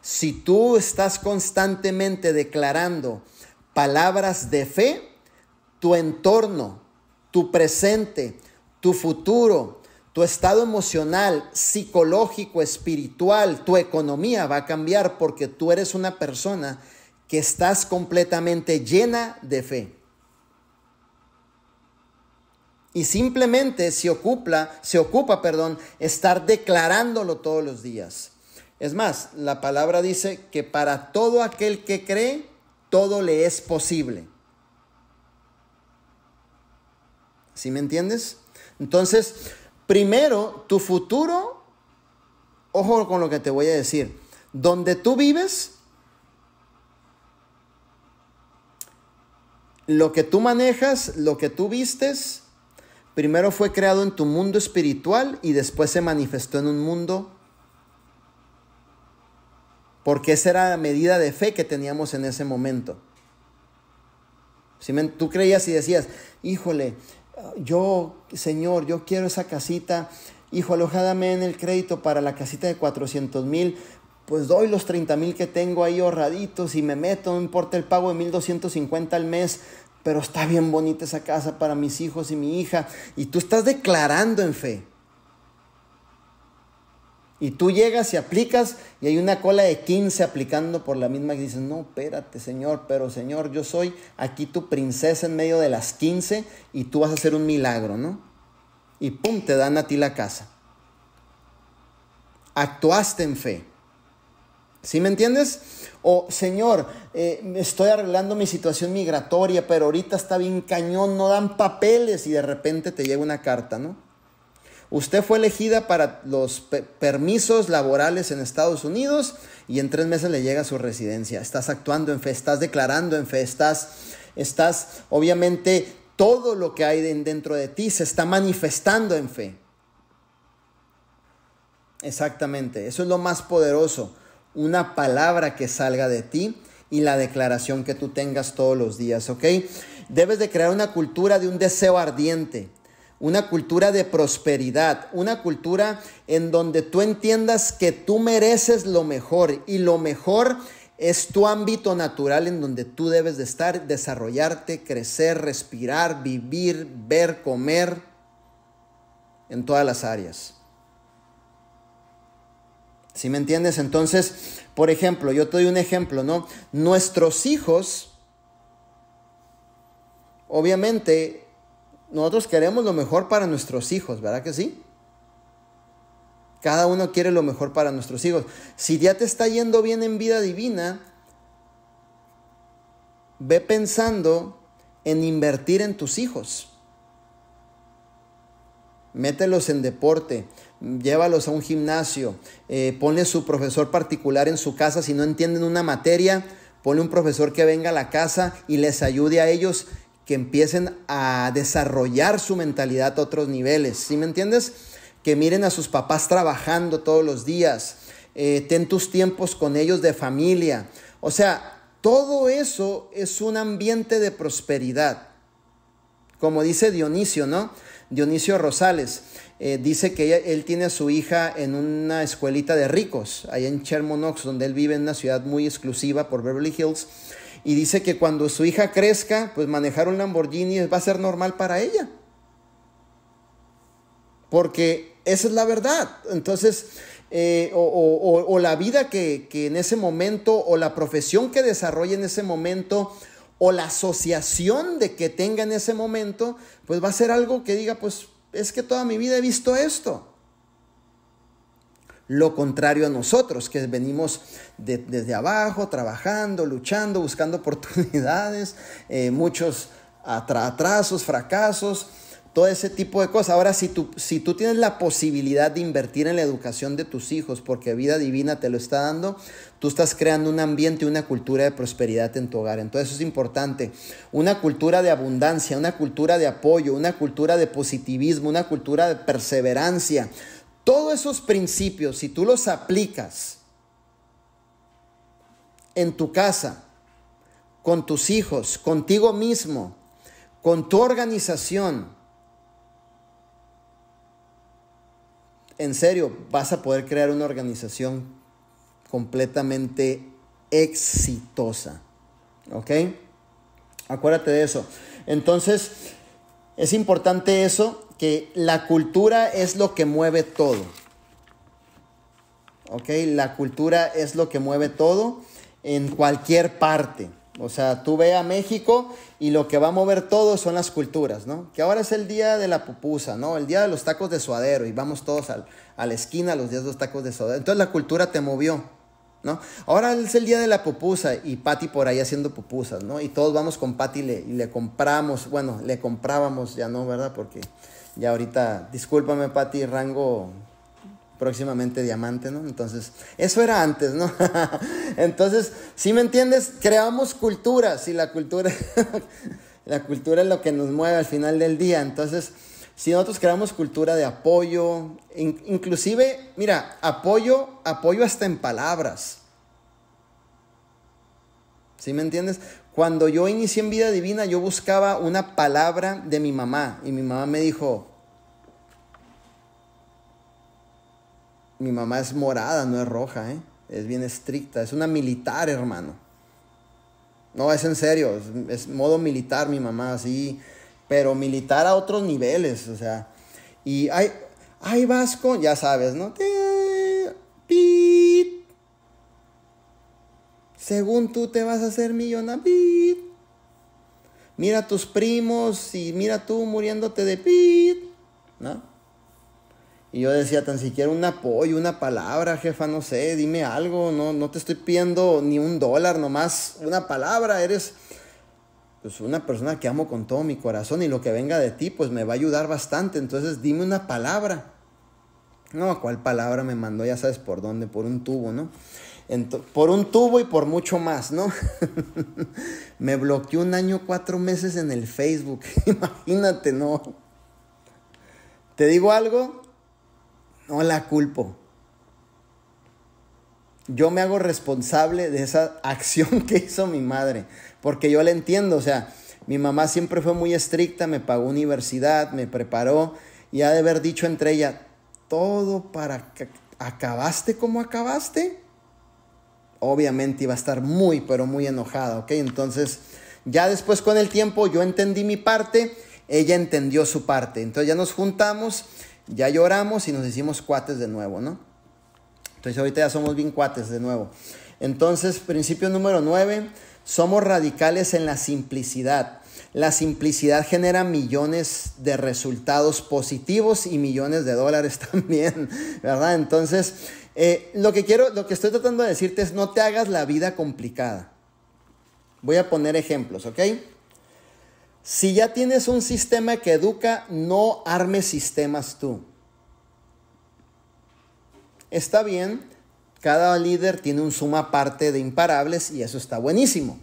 Si tú estás constantemente declarando palabras de fe, tu entorno, tu presente, tu futuro, tu estado emocional, psicológico, espiritual, tu economía va a cambiar porque tú eres una persona que estás completamente llena de fe. Y simplemente se ocupa, se ocupa, perdón, estar declarándolo todos los días. Es más, la palabra dice que para todo aquel que cree, todo le es posible. ¿Sí me entiendes? Entonces, Primero, tu futuro, ojo con lo que te voy a decir, donde tú vives, lo que tú manejas, lo que tú vistes, primero fue creado en tu mundo espiritual y después se manifestó en un mundo porque esa era la medida de fe que teníamos en ese momento. Si tú creías y decías, híjole, yo, Señor, yo quiero esa casita, hijo, alojadame en el crédito para la casita de 400 mil, pues doy los 30 mil que tengo ahí ahorraditos y me meto, no importa el pago de 1250 al mes, pero está bien bonita esa casa para mis hijos y mi hija. Y tú estás declarando en fe. Y tú llegas y aplicas y hay una cola de 15 aplicando por la misma que dices, no, espérate, Señor, pero Señor, yo soy aquí tu princesa en medio de las 15 y tú vas a hacer un milagro, ¿no? Y pum, te dan a ti la casa. Actuaste en fe. ¿Sí me entiendes? O Señor, eh, estoy arreglando mi situación migratoria, pero ahorita está bien cañón, no dan papeles y de repente te llega una carta, ¿no? Usted fue elegida para los permisos laborales en Estados Unidos y en tres meses le llega a su residencia. Estás actuando en fe, estás declarando en fe, estás, estás obviamente todo lo que hay dentro de ti se está manifestando en fe. Exactamente, eso es lo más poderoso, una palabra que salga de ti y la declaración que tú tengas todos los días, ¿ok? Debes de crear una cultura de un deseo ardiente una cultura de prosperidad, una cultura en donde tú entiendas que tú mereces lo mejor y lo mejor es tu ámbito natural en donde tú debes de estar, desarrollarte, crecer, respirar, vivir, ver, comer, en todas las áreas. ¿Sí me entiendes? Entonces, por ejemplo, yo te doy un ejemplo, ¿no? Nuestros hijos, obviamente, nosotros queremos lo mejor para nuestros hijos, ¿verdad que sí? Cada uno quiere lo mejor para nuestros hijos. Si ya te está yendo bien en vida divina, ve pensando en invertir en tus hijos. Mételos en deporte, llévalos a un gimnasio, eh, ponle su profesor particular en su casa. Si no entienden una materia, ponle un profesor que venga a la casa y les ayude a ellos que empiecen a desarrollar su mentalidad a otros niveles, ¿sí me entiendes? Que miren a sus papás trabajando todos los días, eh, ten tus tiempos con ellos de familia. O sea, todo eso es un ambiente de prosperidad. Como dice Dionisio, ¿no? Dionisio Rosales eh, dice que él tiene a su hija en una escuelita de ricos, allá en Sherman Oaks, donde él vive en una ciudad muy exclusiva por Beverly Hills y dice que cuando su hija crezca, pues manejar un Lamborghini va a ser normal para ella. Porque esa es la verdad. Entonces, eh, o, la vida que, que, en ese momento, o la profesión que desarrolla en ese momento, o la asociación de que tenga en ese momento, pues va a ser algo que diga, pues es que toda mi vida he visto esto lo contrario a nosotros, que venimos desde abajo, trabajando, luchando, buscando [laughs] oportunidades, eh, muchos atrasos, fracasos, todo ese tipo de cosas. Ahora, si tú, si tú tienes la posibilidad de invertir en la educación de tus hijos, porque vida divina te lo está dando, tú estás creando un ambiente, una cultura de prosperidad en tu hogar. Entonces eso es importante. Una cultura de abundancia, una cultura de apoyo, una cultura de positivismo, una cultura de perseverancia todos esos principios, si tú los aplicas en tu casa, con tus hijos, contigo mismo, con tu organización, en serio, vas a poder crear una organización completamente exitosa. ¿Ok? Acuérdate de eso. Entonces, es importante eso que la cultura es lo que mueve todo. ¿Ok? La cultura es lo que mueve todo en cualquier parte. O sea, tú ve a México y lo que va a mover todo son las culturas, ¿no? Que ahora es el día de la pupusa, ¿no? El día de los tacos de suadero y vamos todos a la esquina los días de los tacos de suadero. Entonces la cultura te movió, ¿no? Ahora es el día de la pupusa y Patty por ahí haciendo pupusas, ¿no? Y todos vamos con Patty y le, y le compramos, bueno, le comprábamos ya, ¿no? ¿Verdad? Porque ya ahorita, discúlpame, Pati, rango próximamente diamante, ¿no? Entonces, eso era antes, ¿no? [laughs] Entonces, si me entiendes, creamos culturas y la cultura, [laughs] la cultura es lo que nos mueve al final del día. Entonces, si nosotros creamos cultura de apoyo, inclusive, mira, apoyo, apoyo hasta en palabras. ¿Sí me entiendes? Cuando yo inicié en vida divina, yo buscaba una palabra de mi mamá y mi mamá me dijo, mi mamá es morada, no es roja, ¿eh? es bien estricta, es una militar, hermano. No, es en serio, es, modo militar mi mamá, así, pero militar a otros niveles, o sea. Y, hay hay Vasco, ya sabes, ¿no? Según tú te vas a hacer millonario. Mira tus primos y mira tú muriéndote de pit. ¿No? Y yo decía, tan siquiera un apoyo, una palabra, jefa, no sé, dime algo, no, no te estoy pidiendo ni un dólar, nomás una palabra, eres pues, una persona que amo con todo mi corazón y lo que venga de ti, pues me va a ayudar bastante, entonces dime una palabra. No, ¿cuál palabra me mandó? Ya sabes por dónde, por un tubo, ¿no? por un tubo y por mucho más, ¿no? [laughs] me bloqueó un año, cuatro meses en el Facebook. [laughs] Imagínate, ¿no? ¿Te digo algo? No la culpo. Yo me hago responsable de esa acción [laughs] que hizo mi madre, porque yo la entiendo, o sea, mi mamá siempre fue muy estricta, me pagó universidad, me preparó y ha de haber dicho entre ella, todo para que acabaste como acabaste obviamente iba a estar muy, pero muy enojada, ¿ok? Entonces, ya después con el tiempo yo entendí mi parte, ella entendió su parte. Entonces ya nos juntamos, ya lloramos y nos hicimos cuates de nuevo, ¿no? Entonces ahorita ya somos bien cuates de nuevo. Entonces, principio número 9, somos radicales en la simplicidad. La simplicidad genera millones de resultados positivos y millones de dólares [laughs] también, ¿verdad? Entonces, eh, lo que quiero, lo que estoy tratando de decirte es no te hagas la vida complicada. Voy a poner ejemplos, ¿ok? Si ya tienes un sistema que educa, no armes sistemas tú. Está bien, cada líder tiene un suma parte de imparables y eso está buenísimo.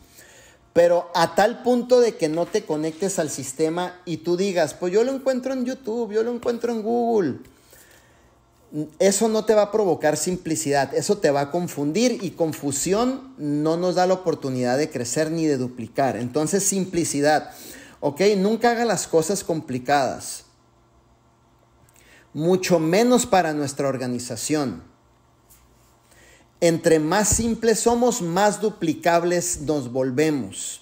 Pero a tal punto de que no te conectes al sistema y tú digas, pues yo lo encuentro en YouTube, yo lo encuentro en Google. Eso no te va a provocar simplicidad, eso te va a confundir y confusión no nos da la oportunidad de crecer ni de duplicar. Entonces simplicidad, ¿ok? Nunca haga las cosas complicadas, mucho menos para nuestra organización. Entre más simples somos, más duplicables nos volvemos.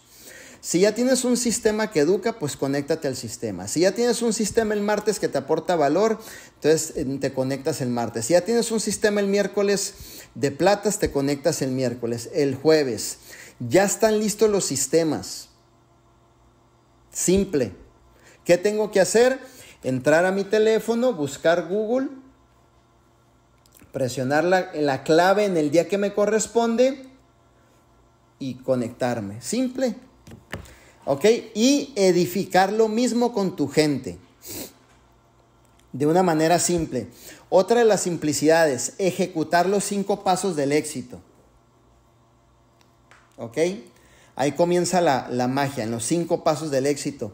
Si ya tienes un sistema que educa, pues conéctate al sistema. Si ya tienes un sistema el martes que te aporta valor, entonces eh, te conectas el martes. Si ya tienes un sistema el miércoles de platas, te conectas el miércoles, el jueves. Ya están listos los sistemas. Simple. ¿Qué tengo que hacer? Entrar a mi teléfono, buscar Google presionar la, clave en el día que me corresponde y conectarme. Simple. ¿Ok? Y edificar lo mismo con tu gente. De una manera simple. Otra de las simplicidades, ejecutar los cinco pasos del éxito. ¿Ok? Ahí comienza la, la magia, en los cinco pasos del éxito.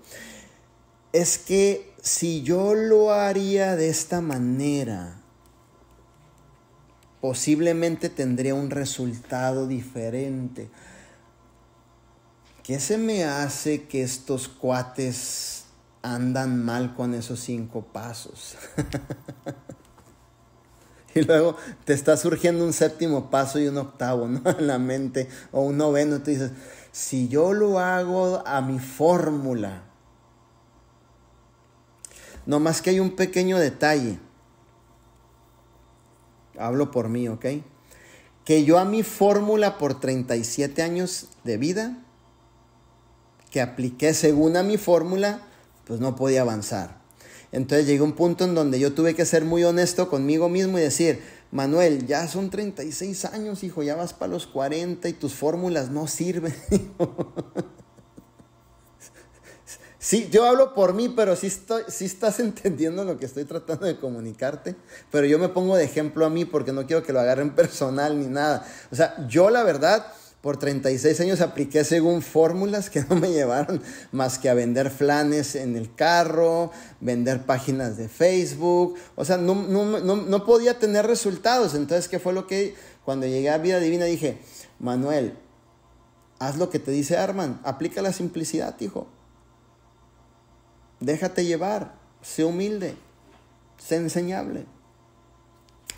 Es que si yo lo haría de esta manera, posiblemente tendría un resultado diferente. ¿Qué se me hace que estos cuates andan mal con esos cinco pasos? [laughs] y luego te está surgiendo un séptimo paso y un octavo [laughs] en la mente o un noveno. tú dices, si yo lo hago a mi fórmula. No más que hay un pequeño detalle hablo por mí, ¿ok? Que yo a mi fórmula por 37 años de vida, que apliqué según a mi fórmula, pues no podía avanzar. Entonces llegué a un punto en donde yo tuve que ser muy honesto conmigo mismo y decir, Manuel, ya son 36 años, hijo, ya vas para los 40 y tus fórmulas no sirven. [laughs] Sí, yo hablo por mí, pero sí, estoy, estás [laughs] entendiendo lo que estoy tratando de comunicarte. Pero yo me pongo de ejemplo a mí porque no quiero que lo agarren [laughs] personal ni nada. O sea, yo la verdad, por 36 años apliqué según fórmulas que [laughs] no me llevaron más que a vender flanes en el carro, vender páginas de Facebook. O sea, no, no, no podía tener resultados. Entonces, ¿qué fue lo que cuando llegué a Vida Divina dije, Manuel, haz lo que te dice Arman, aplica la simplicidad, hijo. Déjate llevar, sé humilde, sé enseñable.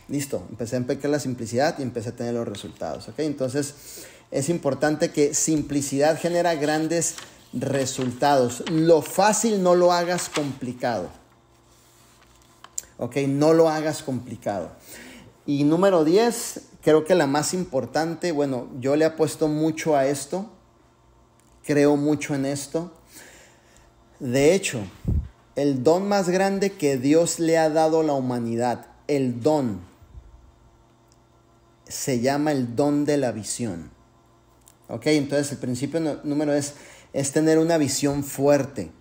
Listo, empecé a empecar la simplicidad y empecé a tener los resultados. Okay, Entonces es importante que simplicidad genera grandes resultados. Lo fácil no lo hagas complicado. ¿Ok? No lo hagas complicado. Y número 10, creo que la más importante, bueno, yo le apuesto mucho a esto, creo mucho en esto, de hecho, el don más grande que Dios le ha dado a la humanidad, el don, se llama el don de la visión. ¿Ok? Entonces el principio número es, es tener una visión fuerte.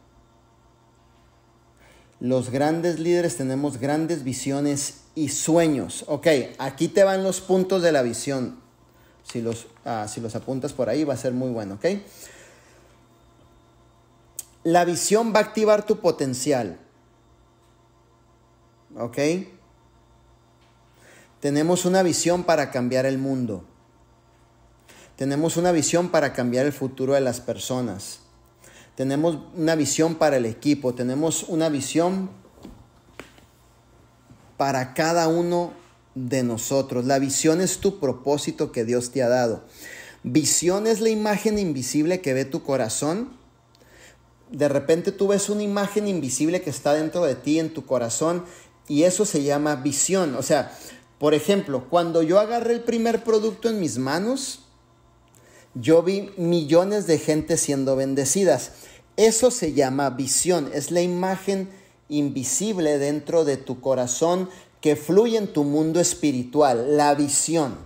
Los grandes líderes tenemos grandes visiones y sueños. Ok, aquí te van los puntos de la visión. Si los, ah, si los apuntas por ahí va a ser muy bueno, ¿ok? La visión va a activar tu potencial. ¿Ok? Tenemos una visión para cambiar el mundo. Tenemos una visión para cambiar el futuro de las personas. Tenemos una visión para el equipo. Tenemos una visión para cada uno de nosotros. La visión es tu propósito que Dios te ha dado. Visión es la imagen invisible que ve tu corazón de repente tú ves una imagen invisible que está dentro de ti, en tu corazón, y eso se llama visión. O sea, por ejemplo, cuando yo agarré el primer producto en mis manos, yo vi millones de gente siendo bendecidas. Eso se llama visión, es la imagen invisible dentro de tu corazón que fluye en tu mundo espiritual, la visión.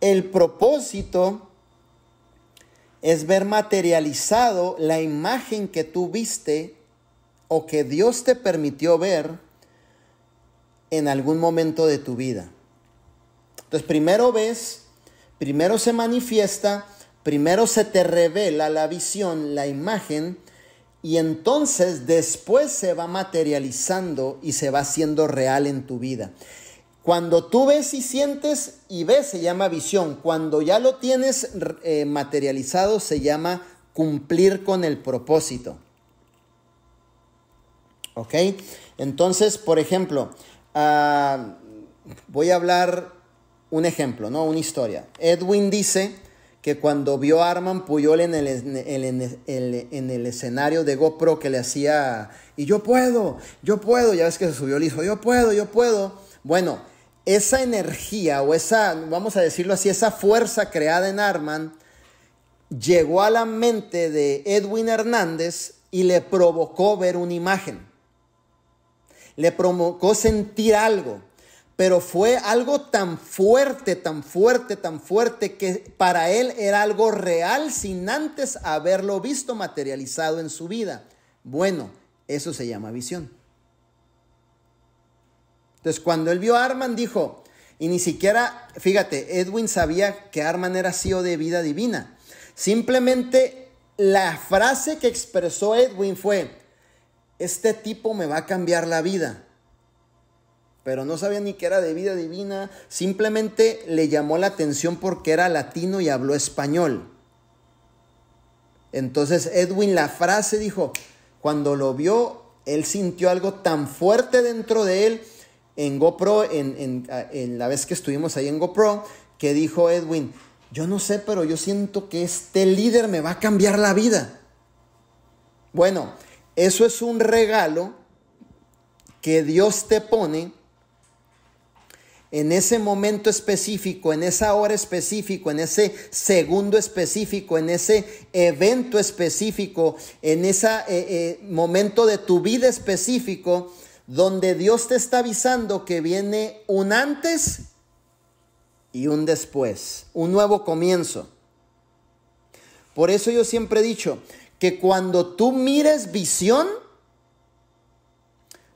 El propósito es ver materializado la imagen que tú viste o que Dios te permitió ver en algún momento de tu vida. Entonces primero ves, primero se manifiesta, primero se te revela la visión, la imagen, y entonces después se va materializando y se va haciendo real en tu vida. Cuando tú ves y sientes y ves se llama visión. Cuando ya lo tienes eh, materializado se llama cumplir con el propósito. ¿Ok? Entonces, por ejemplo, ah, voy a hablar un ejemplo, ¿no? Una historia. Edwin dice que cuando vio a Arman Puyol en en, el, en el, escenario de GoPro que le hacía, y yo puedo, yo puedo, ya ves que se subió el hijo, yo puedo, yo puedo. Bueno, esa energía o esa, vamos a decirlo así, esa fuerza creada en Arman llegó a la mente de Edwin Hernández y le provocó ver una imagen. Le provocó sentir algo, pero fue algo tan fuerte, tan fuerte, tan fuerte que para él era algo real sin antes haberlo visto materializado en su vida. Bueno, eso se llama visión. Entonces, cuando él vio a Arman, dijo, y ni siquiera, fíjate, Edwin sabía que Arman era CEO de vida divina. Simplemente la frase que expresó Edwin fue, este tipo me va a cambiar la vida. Pero no sabía ni que era de vida divina, simplemente le llamó la atención porque era latino y habló español. Entonces Edwin la frase dijo, cuando lo vio, él sintió algo tan fuerte dentro de él en GoPro, ah, en, la vez que estuvimos ahí en GoPro, que dijo Edwin, yo no sé, pero yo siento que este líder me va a cambiar la vida. Bueno, eso es un regalo que Dios te pone en ese momento específico, en esa hora específico, en ese segundo específico, en ese evento específico, en ese eh, eh, momento de tu vida específico, donde Dios te está avisando que viene un antes y un después, un nuevo comienzo. Por eso yo siempre he dicho que cuando tú mires visión,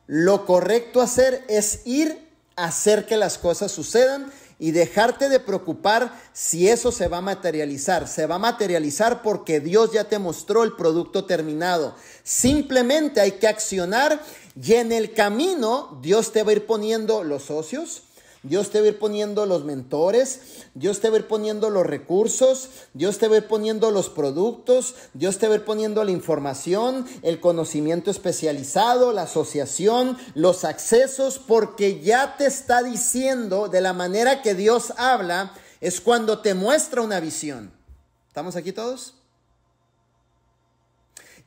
lo correcto hacer es ir a hacer que las cosas sucedan y dejarte de preocupar si eso se va a materializar. Se va a materializar porque Dios ya te mostró el producto terminado. Simplemente hay que accionar y en el camino Dios te va a ir poniendo los socios, Dios te va a ir poniendo los mentores, Dios te va a ir poniendo los recursos, Dios te va a ir poniendo los productos, Dios te va a ir poniendo la información, el conocimiento especializado, la asociación, los accesos, porque ya te está diciendo de la manera que Dios habla, es cuando te muestra una visión. ¿Estamos aquí todos?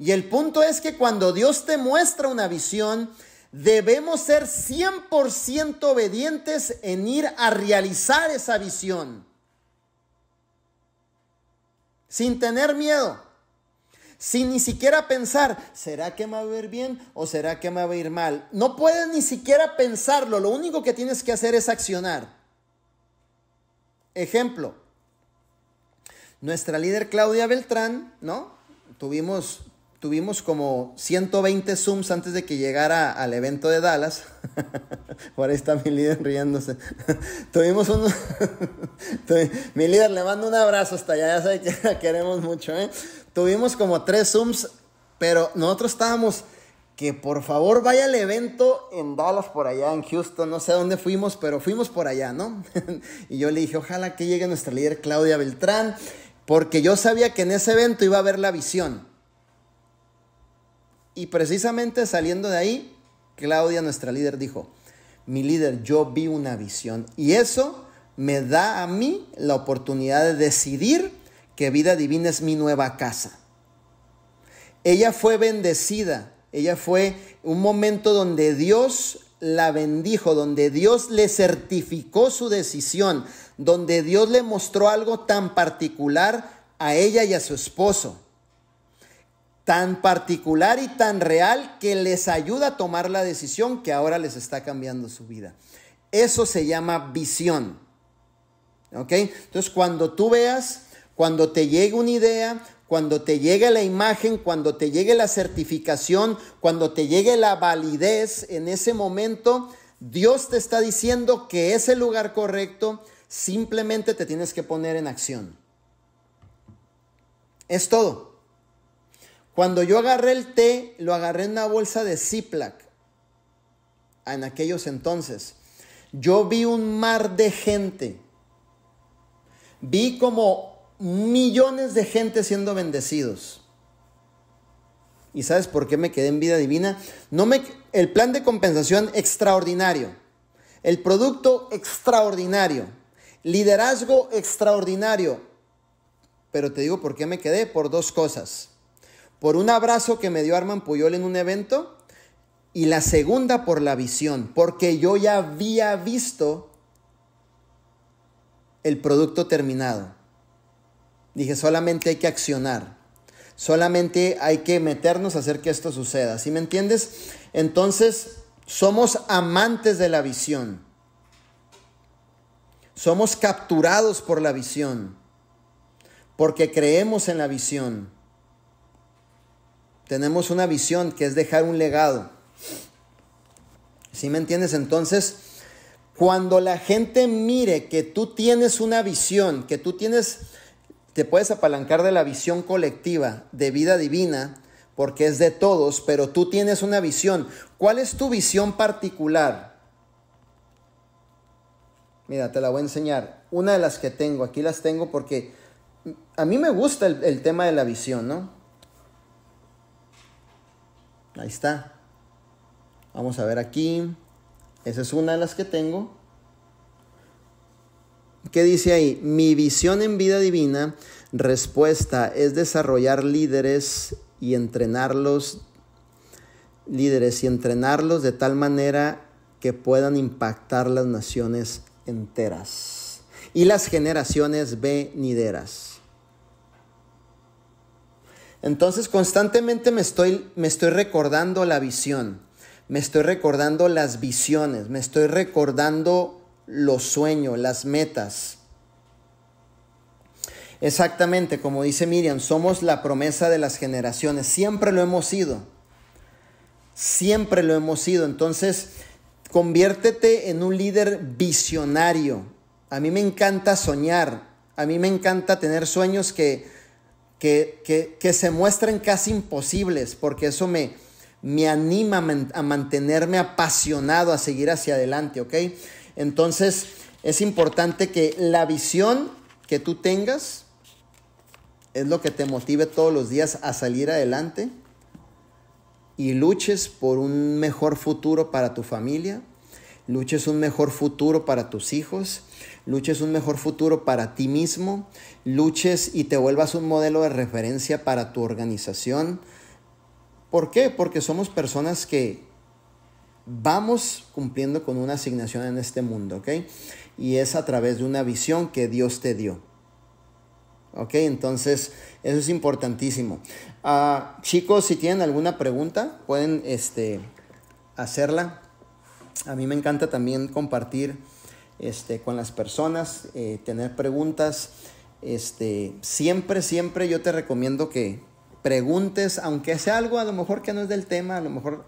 Y el punto es que cuando Dios te muestra una visión, debemos ser 100% obedientes en ir a realizar esa visión. Sin tener miedo. Sin ni siquiera pensar, ¿será que me va a ir bien o será que me va a ir mal? No puedes ni siquiera pensarlo, lo único que tienes que hacer es accionar. Ejemplo, nuestra líder Claudia Beltrán, ¿no? Tuvimos tuvimos como 120 Zooms antes de que llegara al evento de Dallas. [laughs] Por ahí está mi líder riéndose. [laughs] tuvimos uno... [laughs] mi líder, le mando un abrazo hasta allá, ya sabe que la queremos mucho. ¿eh? Tuvimos como tres Zooms, pero nosotros estábamos que por favor vaya al evento en Dallas, por allá, en Houston, no sé dónde fuimos, pero fuimos por allá, ¿no? y yo le dije, ojalá que llegue nuestra líder Claudia Beltrán, porque yo sabía que en ese evento iba a haber la visión. Y precisamente saliendo de ahí, Claudia, nuestra líder, dijo, mi líder, yo vi una visión y eso me da a mí la oportunidad de decidir que vida divina es mi nueva casa. Ella fue bendecida, ella fue un momento donde Dios la bendijo, donde Dios le certificó su decisión, donde Dios le mostró algo tan particular a ella y a su esposo tan particular y tan real que les ayuda a tomar la decisión que ahora les está cambiando su vida. Eso se llama visión. ¿Ok? Entonces, cuando tú veas, cuando te llegue una idea, cuando te llegue la imagen, cuando te llegue la certificación, cuando te llegue la validez, en ese momento Dios te está diciendo que es el lugar correcto, simplemente te tienes que poner en acción. Es todo. Cuando yo agarré el té, lo agarré en una bolsa de Ziploc. En aquellos entonces, yo vi un mar de gente. Vi como millones de gente siendo bendecidos. ¿Y sabes por qué me quedé en vida divina? No me, el plan de compensación extraordinario. El producto extraordinario. Liderazgo extraordinario. Pero te digo por qué me quedé, por dos cosas por un abrazo que me dio Arman Puyol en un evento y la segunda por la visión, porque yo ya había visto el producto terminado. Dije, solamente hay que accionar, solamente hay que meternos a hacer que esto suceda, ¿sí me entiendes? Entonces, somos amantes de la visión, somos capturados por la visión, porque creemos en la visión tenemos una visión que es dejar un legado. ¿Sí me entiendes? Entonces, cuando la gente mire que tú tienes una visión, que tú tienes, te puedes apalancar de la visión colectiva de vida divina, porque es de todos, pero tú tienes una visión. ¿Cuál es tu visión particular? Mira, te la voy a enseñar. Una de las que tengo, aquí las tengo porque a mí me gusta el, el tema de la visión, ¿no? Ahí está. Vamos a ver aquí. Esa es una de las que tengo. ¿Qué dice ahí? Mi visión en vida divina, respuesta, es desarrollar líderes y entrenarlos, líderes y entrenarlos de tal manera que puedan impactar las naciones enteras y las generaciones venideras. Entonces constantemente me estoy, me estoy recordando la visión, me estoy recordando las visiones, me estoy recordando los sueños, las metas. Exactamente, como dice Miriam, somos la promesa de las generaciones, siempre lo hemos sido, siempre lo hemos sido. Entonces, conviértete en un líder visionario. A mí me encanta soñar, a mí me encanta tener sueños que que, se muestren casi imposibles, porque eso me, me anima a, a mantenerme apasionado, a seguir hacia adelante, ¿ok? Entonces, es importante que la visión que tú tengas es lo que te motive todos los días a salir adelante y luches por un mejor futuro para tu familia, luches un mejor futuro para tus hijos, luches un mejor futuro para ti mismo, luches y te vuelvas un modelo de referencia para tu organización. ¿Por qué? Porque somos personas que vamos cumpliendo con una asignación en este mundo, ¿ok? Y es a través de una visión que Dios te dio. ¿Ok? Entonces, eso es importantísimo. Ah, chicos, si tienen alguna pregunta, pueden este, hacerla. A mí me encanta también compartir este, con las personas, eh, tener preguntas. Este, siempre, siempre yo te recomiendo que preguntes, aunque sea algo a lo mejor que no es del tema, a lo mejor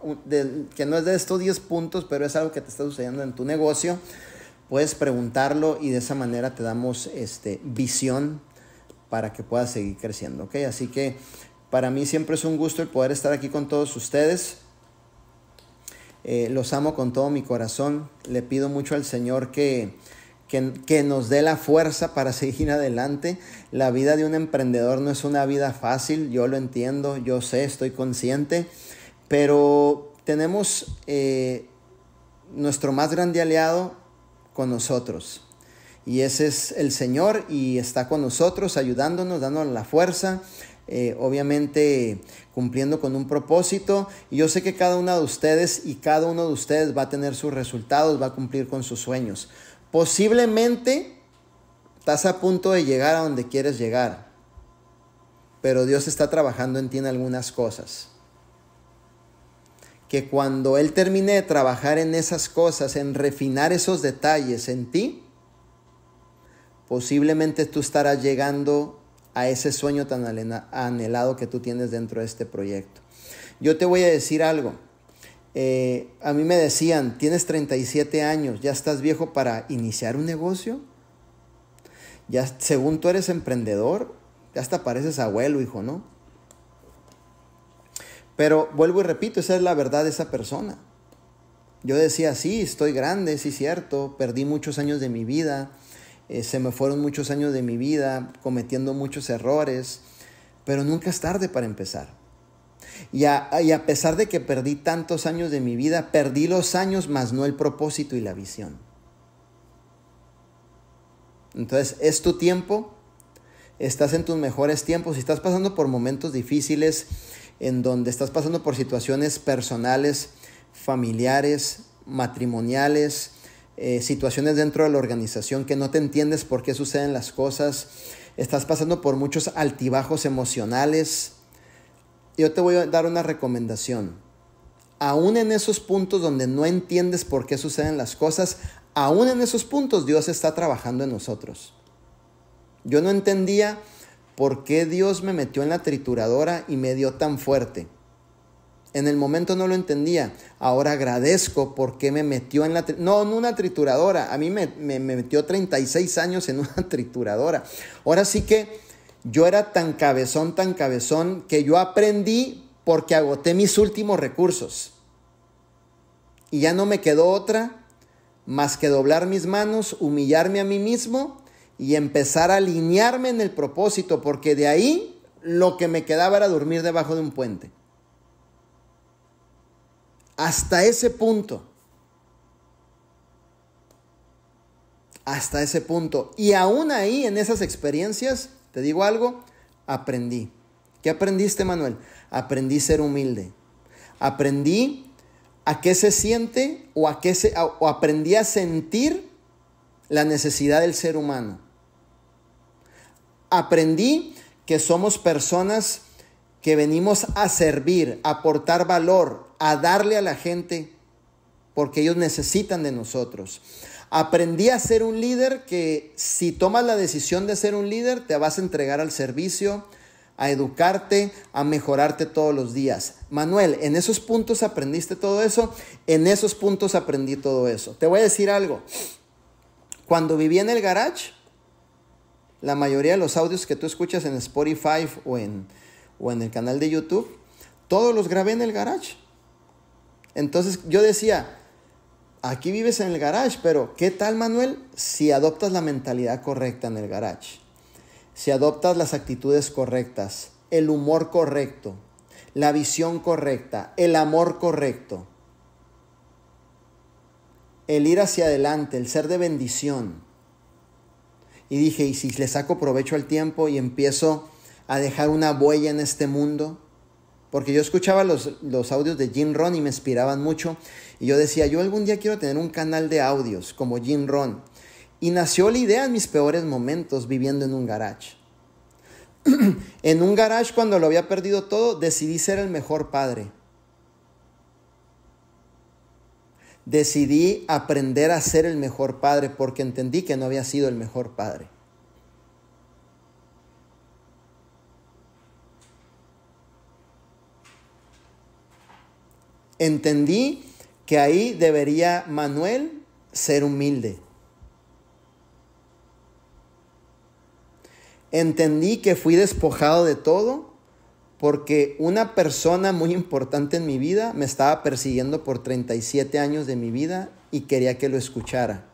que no es de estos 10 puntos, pero es algo que te está sucediendo en tu negocio, puedes preguntarlo y de esa manera te damos este, visión para que puedas seguir creciendo. Así que para mí siempre es un gusto el poder estar aquí con todos ustedes. Eh, los amo con todo mi corazón. Le pido mucho al Señor que, que, nos dé la fuerza para [laughs] seguir adelante. La vida de un emprendedor no es una vida fácil, yo lo entiendo, yo sé, estoy consciente, pero tenemos eh, nuestro más grande aliado con nosotros. Y ese es el Señor y está con nosotros ayudándonos, dándonos la fuerza, eh, obviamente cumpliendo con un propósito. Y yo sé que cada una de ustedes y cada uno de ustedes va a tener sus resultados, va a cumplir con sus sueños. Posiblemente estás a punto de llegar a donde quieres llegar, pero Dios está trabajando en ti en algunas cosas. Que cuando Él termine de trabajar en esas cosas, en refinar esos detalles en ti, posiblemente tú estarás llegando a ese sueño tan anhelado que tú tienes dentro de este proyecto. Yo te voy a decir algo. Eh, a mí me decían, tienes 37 años, ya estás viejo para iniciar un negocio. Ya, según tú eres emprendedor, ya hasta pareces abuelo, hijo, ¿no? Pero vuelvo y repito, esa es la verdad de esa persona. Yo decía, sí, estoy grande, sí, cierto, perdí muchos años de mi vida, eh, se me fueron muchos años de mi vida cometiendo muchos errores, pero nunca es tarde para empezar. Y a, pesar de que perdí tantos años de mi vida, perdí los años más no el propósito y la visión. Entonces, es tu tiempo, estás en tus mejores tiempos, y estás pasando por momentos difíciles, en donde estás pasando por situaciones personales, familiares, matrimoniales, eh, situaciones dentro de la organización que no te entiendes por qué suceden las cosas, estás pasando por muchos altibajos emocionales, yo te voy a dar una recomendación. Aún en esos puntos donde no entiendes por qué suceden las cosas, aún en esos puntos Dios está trabajando en nosotros. Yo no entendía por qué Dios me metió en la trituradora y me dio tan fuerte. En el momento no lo entendía. Ahora agradezco porque me metió en la... No, en una trituradora. A mí me, me metió 36 años en una [laughs] trituradora. Ahora sí que yo era tan cabezón, tan cabezón, que yo aprendí porque agoté mis últimos recursos. Y ya no me quedó otra más que doblar mis manos, humillarme a mí mismo y empezar a alinearme en el propósito, porque de ahí lo que me quedaba era dormir debajo de un puente. Hasta ese punto. Hasta ese punto. Y aún ahí, en esas experiencias, te digo algo, aprendí. ¿Qué aprendiste, Manuel? Aprendí ser humilde. Aprendí a qué se siente o, se, o aprendí a sentir la necesidad del ser humano. Aprendí que somos personas que venimos a servir, a aportar valor, a darle a la gente porque ellos necesitan de nosotros. Aprendí a ser un líder que si tomas la decisión de ser un líder, te vas a entregar al servicio, a educarte, a mejorarte todos los días. Manuel, en esos puntos aprendiste todo eso, en esos puntos aprendí todo eso. Te voy a decir algo. Cuando viví en el garage, la mayoría de los audios que tú escuchas en Spotify o en, o en el canal de YouTube, todos los grabé en el garage entonces yo decía, aquí vives en el garage, pero ¿qué tal Manuel si adoptas la mentalidad correcta en el garage? Si adoptas las actitudes correctas, el humor correcto, la visión correcta, el amor correcto, el ir hacia adelante, el ser de bendición. Y dije, ¿y si le saco provecho al tiempo y empiezo a dejar una huella en este mundo? Porque yo escuchaba los, los audios de Jim Ron y me inspiraban mucho. Y yo decía, yo algún día quiero tener un canal de audios como Jim Ron. Y nació la idea en mis peores momentos viviendo en un garage. [clears throat] en un garage cuando lo había perdido todo, decidí ser el mejor padre. Decidí aprender a ser el mejor padre porque entendí que no había sido el mejor padre. entendí que ahí debería Manuel ser humilde. Entendí que fui despojado de todo porque una persona muy importante en mi vida me estaba persiguiendo por 37 años de mi vida y quería que lo escuchara.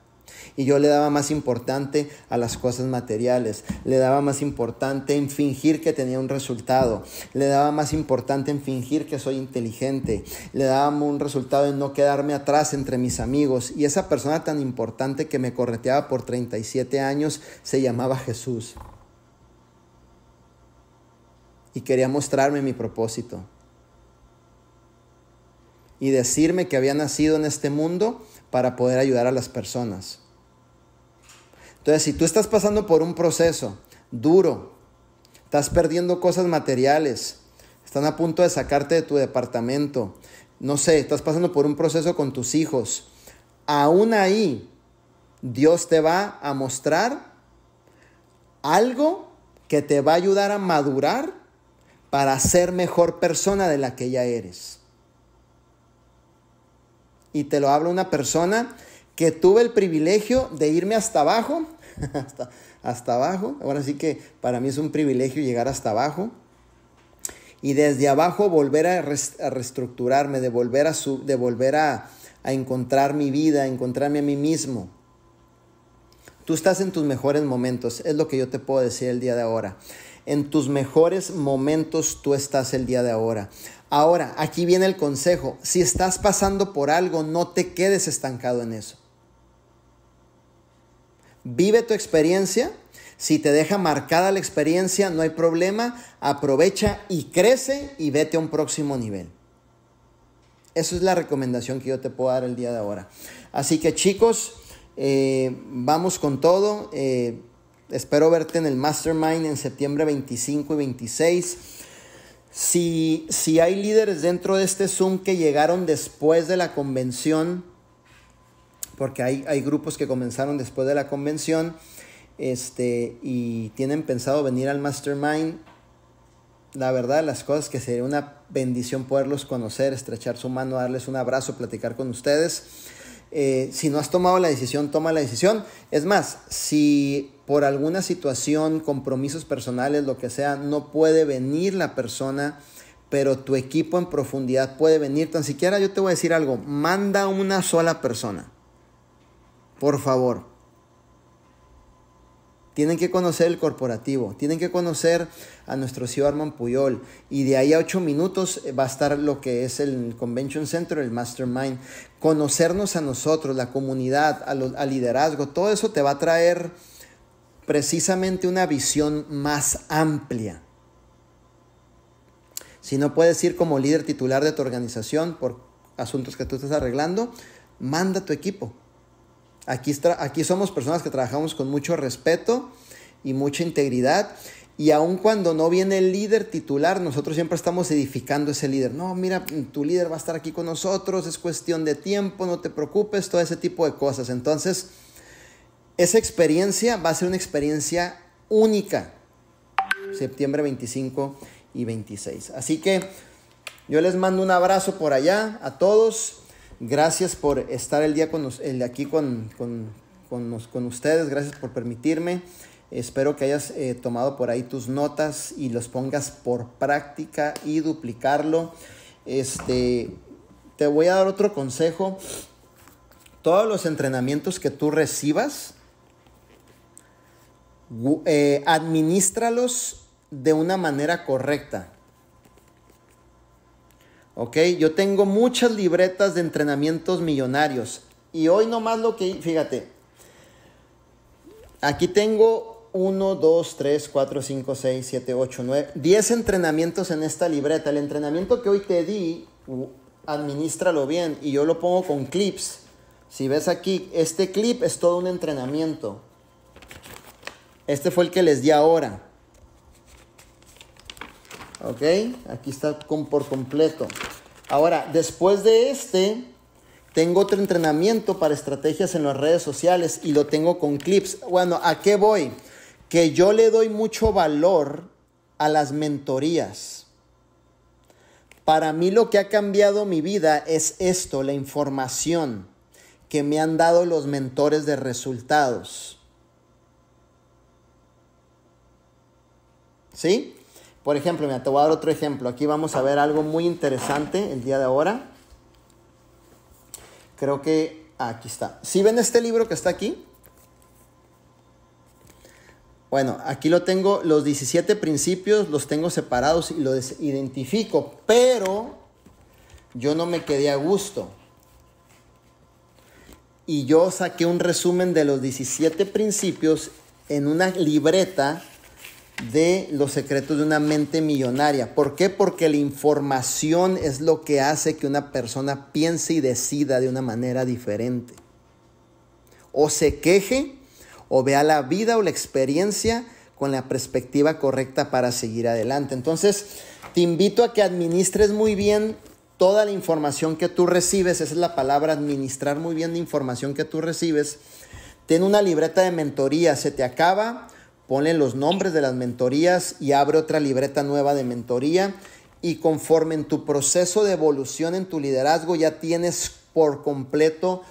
Y yo le daba más importante a las cosas materiales, le daba más importante en fingir que tenía un resultado, le daba más importante en fingir que soy inteligente, le daba un resultado en no quedarme atrás entre mis amigos. Y esa persona tan importante que me correteaba por 37 años se llamaba Jesús. Y quería mostrarme mi propósito. Y decirme que había nacido en este mundo para poder ayudar a las personas. Entonces, si tú estás pasando por un proceso duro, estás perdiendo cosas materiales, están a punto de sacarte de tu departamento, no sé, estás pasando por un proceso con tus hijos, aún ahí Dios te va a mostrar algo que te va a ayudar a madurar para ser mejor persona de la que ya eres. Y te lo habla una persona que tuve el privilegio de irme hasta abajo, [laughs] hasta, abajo. Ahora sí que para mí es un privilegio llegar hasta abajo. Y desde abajo volver a, reestructurarme, de volver, a, de volver a, a encontrar mi vida, encontrarme a mí mismo. Tú estás en tus mejores momentos, es lo que yo te puedo decir el día de ahora. En tus mejores momentos tú estás el día de ahora. Ahora, aquí viene el consejo. Si estás pasando por algo, no te quedes estancado en eso. Vive tu experiencia. Si te deja marcada la experiencia, no hay problema. Aprovecha y crece y vete a un próximo nivel. Esa es la recomendación que yo te puedo dar el día de ahora. Así que chicos, eh, vamos con todo. Eh, espero verte en el Mastermind en septiembre 25 y 26. Si, si hay líderes dentro de este Zoom que llegaron después de la convención, porque hay, hay grupos que comenzaron después de la convención, este, y tienen pensado venir al mastermind, la verdad, las cosas que sería una bendición poderlos conocer, estrechar su mano, darles un abrazo, platicar con ustedes. Eh, si no has tomado la decisión, toma la decisión. Es más, si por alguna situación, compromisos personales, lo que sea, no puede venir la persona, pero tu equipo en profundidad puede venir, tan siquiera yo te voy a decir algo, manda una sola persona. Por favor, tienen que conocer el corporativo, tienen que conocer a nuestro CEO Armand Puyol y de ahí a ocho minutos eh, va a estar lo que es el Convention Center, el Mastermind. Conocernos a nosotros, la comunidad, al, al liderazgo, todo eso te va a traer precisamente una visión más amplia. Si no puedes ir como líder titular de tu organización por asuntos que tú estás arreglando, manda a tu equipo. Aquí, aquí somos personas que trabajamos con mucho respeto y mucha integridad. Y aun cuando no viene el líder titular, nosotros siempre estamos edificando ese líder. No, mira, tu líder va a estar aquí con nosotros, es cuestión de tiempo, no te preocupes, todo ese tipo de cosas. Entonces, esa experiencia va a ser una experiencia única. Septiembre 25 y 26. Así que yo les mando un abrazo por allá a todos Gracias por estar el día con aquí con, ustedes. Gracias por permitirme. Espero que hayas eh, tomado por ahí tus notas y los pongas por práctica y duplicarlo. Este, te voy a dar otro consejo. Todos los entrenamientos que tú recibas, eh, administralos de una manera correcta. ¿ok? Yo tengo muchas libretas de entrenamientos millonarios. Y hoy nomás lo que, fíjate, aquí tengo 1, 2, 3, 4, 5, 6, 7, 8, 9, 10 entrenamientos en esta libreta. El entrenamiento que hoy te di, administralo bien y yo lo pongo con clips. Si ves aquí, este clip es todo un entrenamiento. Este fue el que les di ahora. ¿Ok? Aquí está por completo. Ahora, después de este, tengo otro entrenamiento para estrategias en las redes sociales y lo tengo con clips. Bueno, ¿a qué voy? Que yo le doy mucho valor a las mentorías. Para mí lo que ha cambiado mi vida es esto, la información que me han dado los mentores de resultados. ¿Sí? Por ejemplo, me te voy a dar otro ejemplo. Aquí vamos a ver algo muy interesante el día de ahora. Creo que aquí está. Si ¿Sí ven este libro que está aquí, bueno, aquí lo tengo, los 17 principios los tengo separados y los identifico, pero yo no me quedé a gusto. Y yo saqué un resumen de los 17 principios en una libreta de los secretos de una mente millonaria. ¿Por qué? Porque la información es lo que hace que una persona piense y decida de una manera diferente. O se queje o vea la vida o la experiencia con la perspectiva correcta para seguir adelante. Entonces, te invito a que administres muy bien toda la información que tú recibes. Esa es la palabra, administrar muy bien la información que tú recibes. Ten una libreta de mentoría, se te acaba ponle los nombres de las mentorías y abre otra libreta nueva de mentoría y conforme en tu proceso de evolución en tu liderazgo ya tienes por completo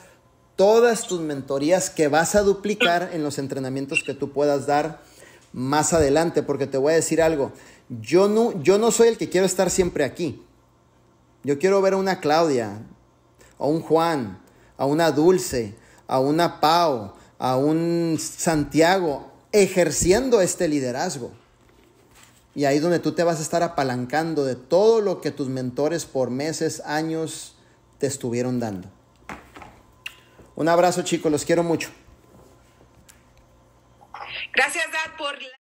todas tus mentorías que vas a duplicar en los entrenamientos que tú puedas dar más adelante, porque te voy a decir algo, yo no, yo no soy el que quiero estar siempre aquí. Yo quiero ver a una Claudia, a un Juan, a una Dulce, a una Pau, a un Santiago, ejerciendo este liderazgo. Y ahí donde tú te vas a estar apalancando de todo lo que tus mentores por meses, años te estuvieron dando. Un abrazo chicos, los quiero mucho. Gracias Dad por...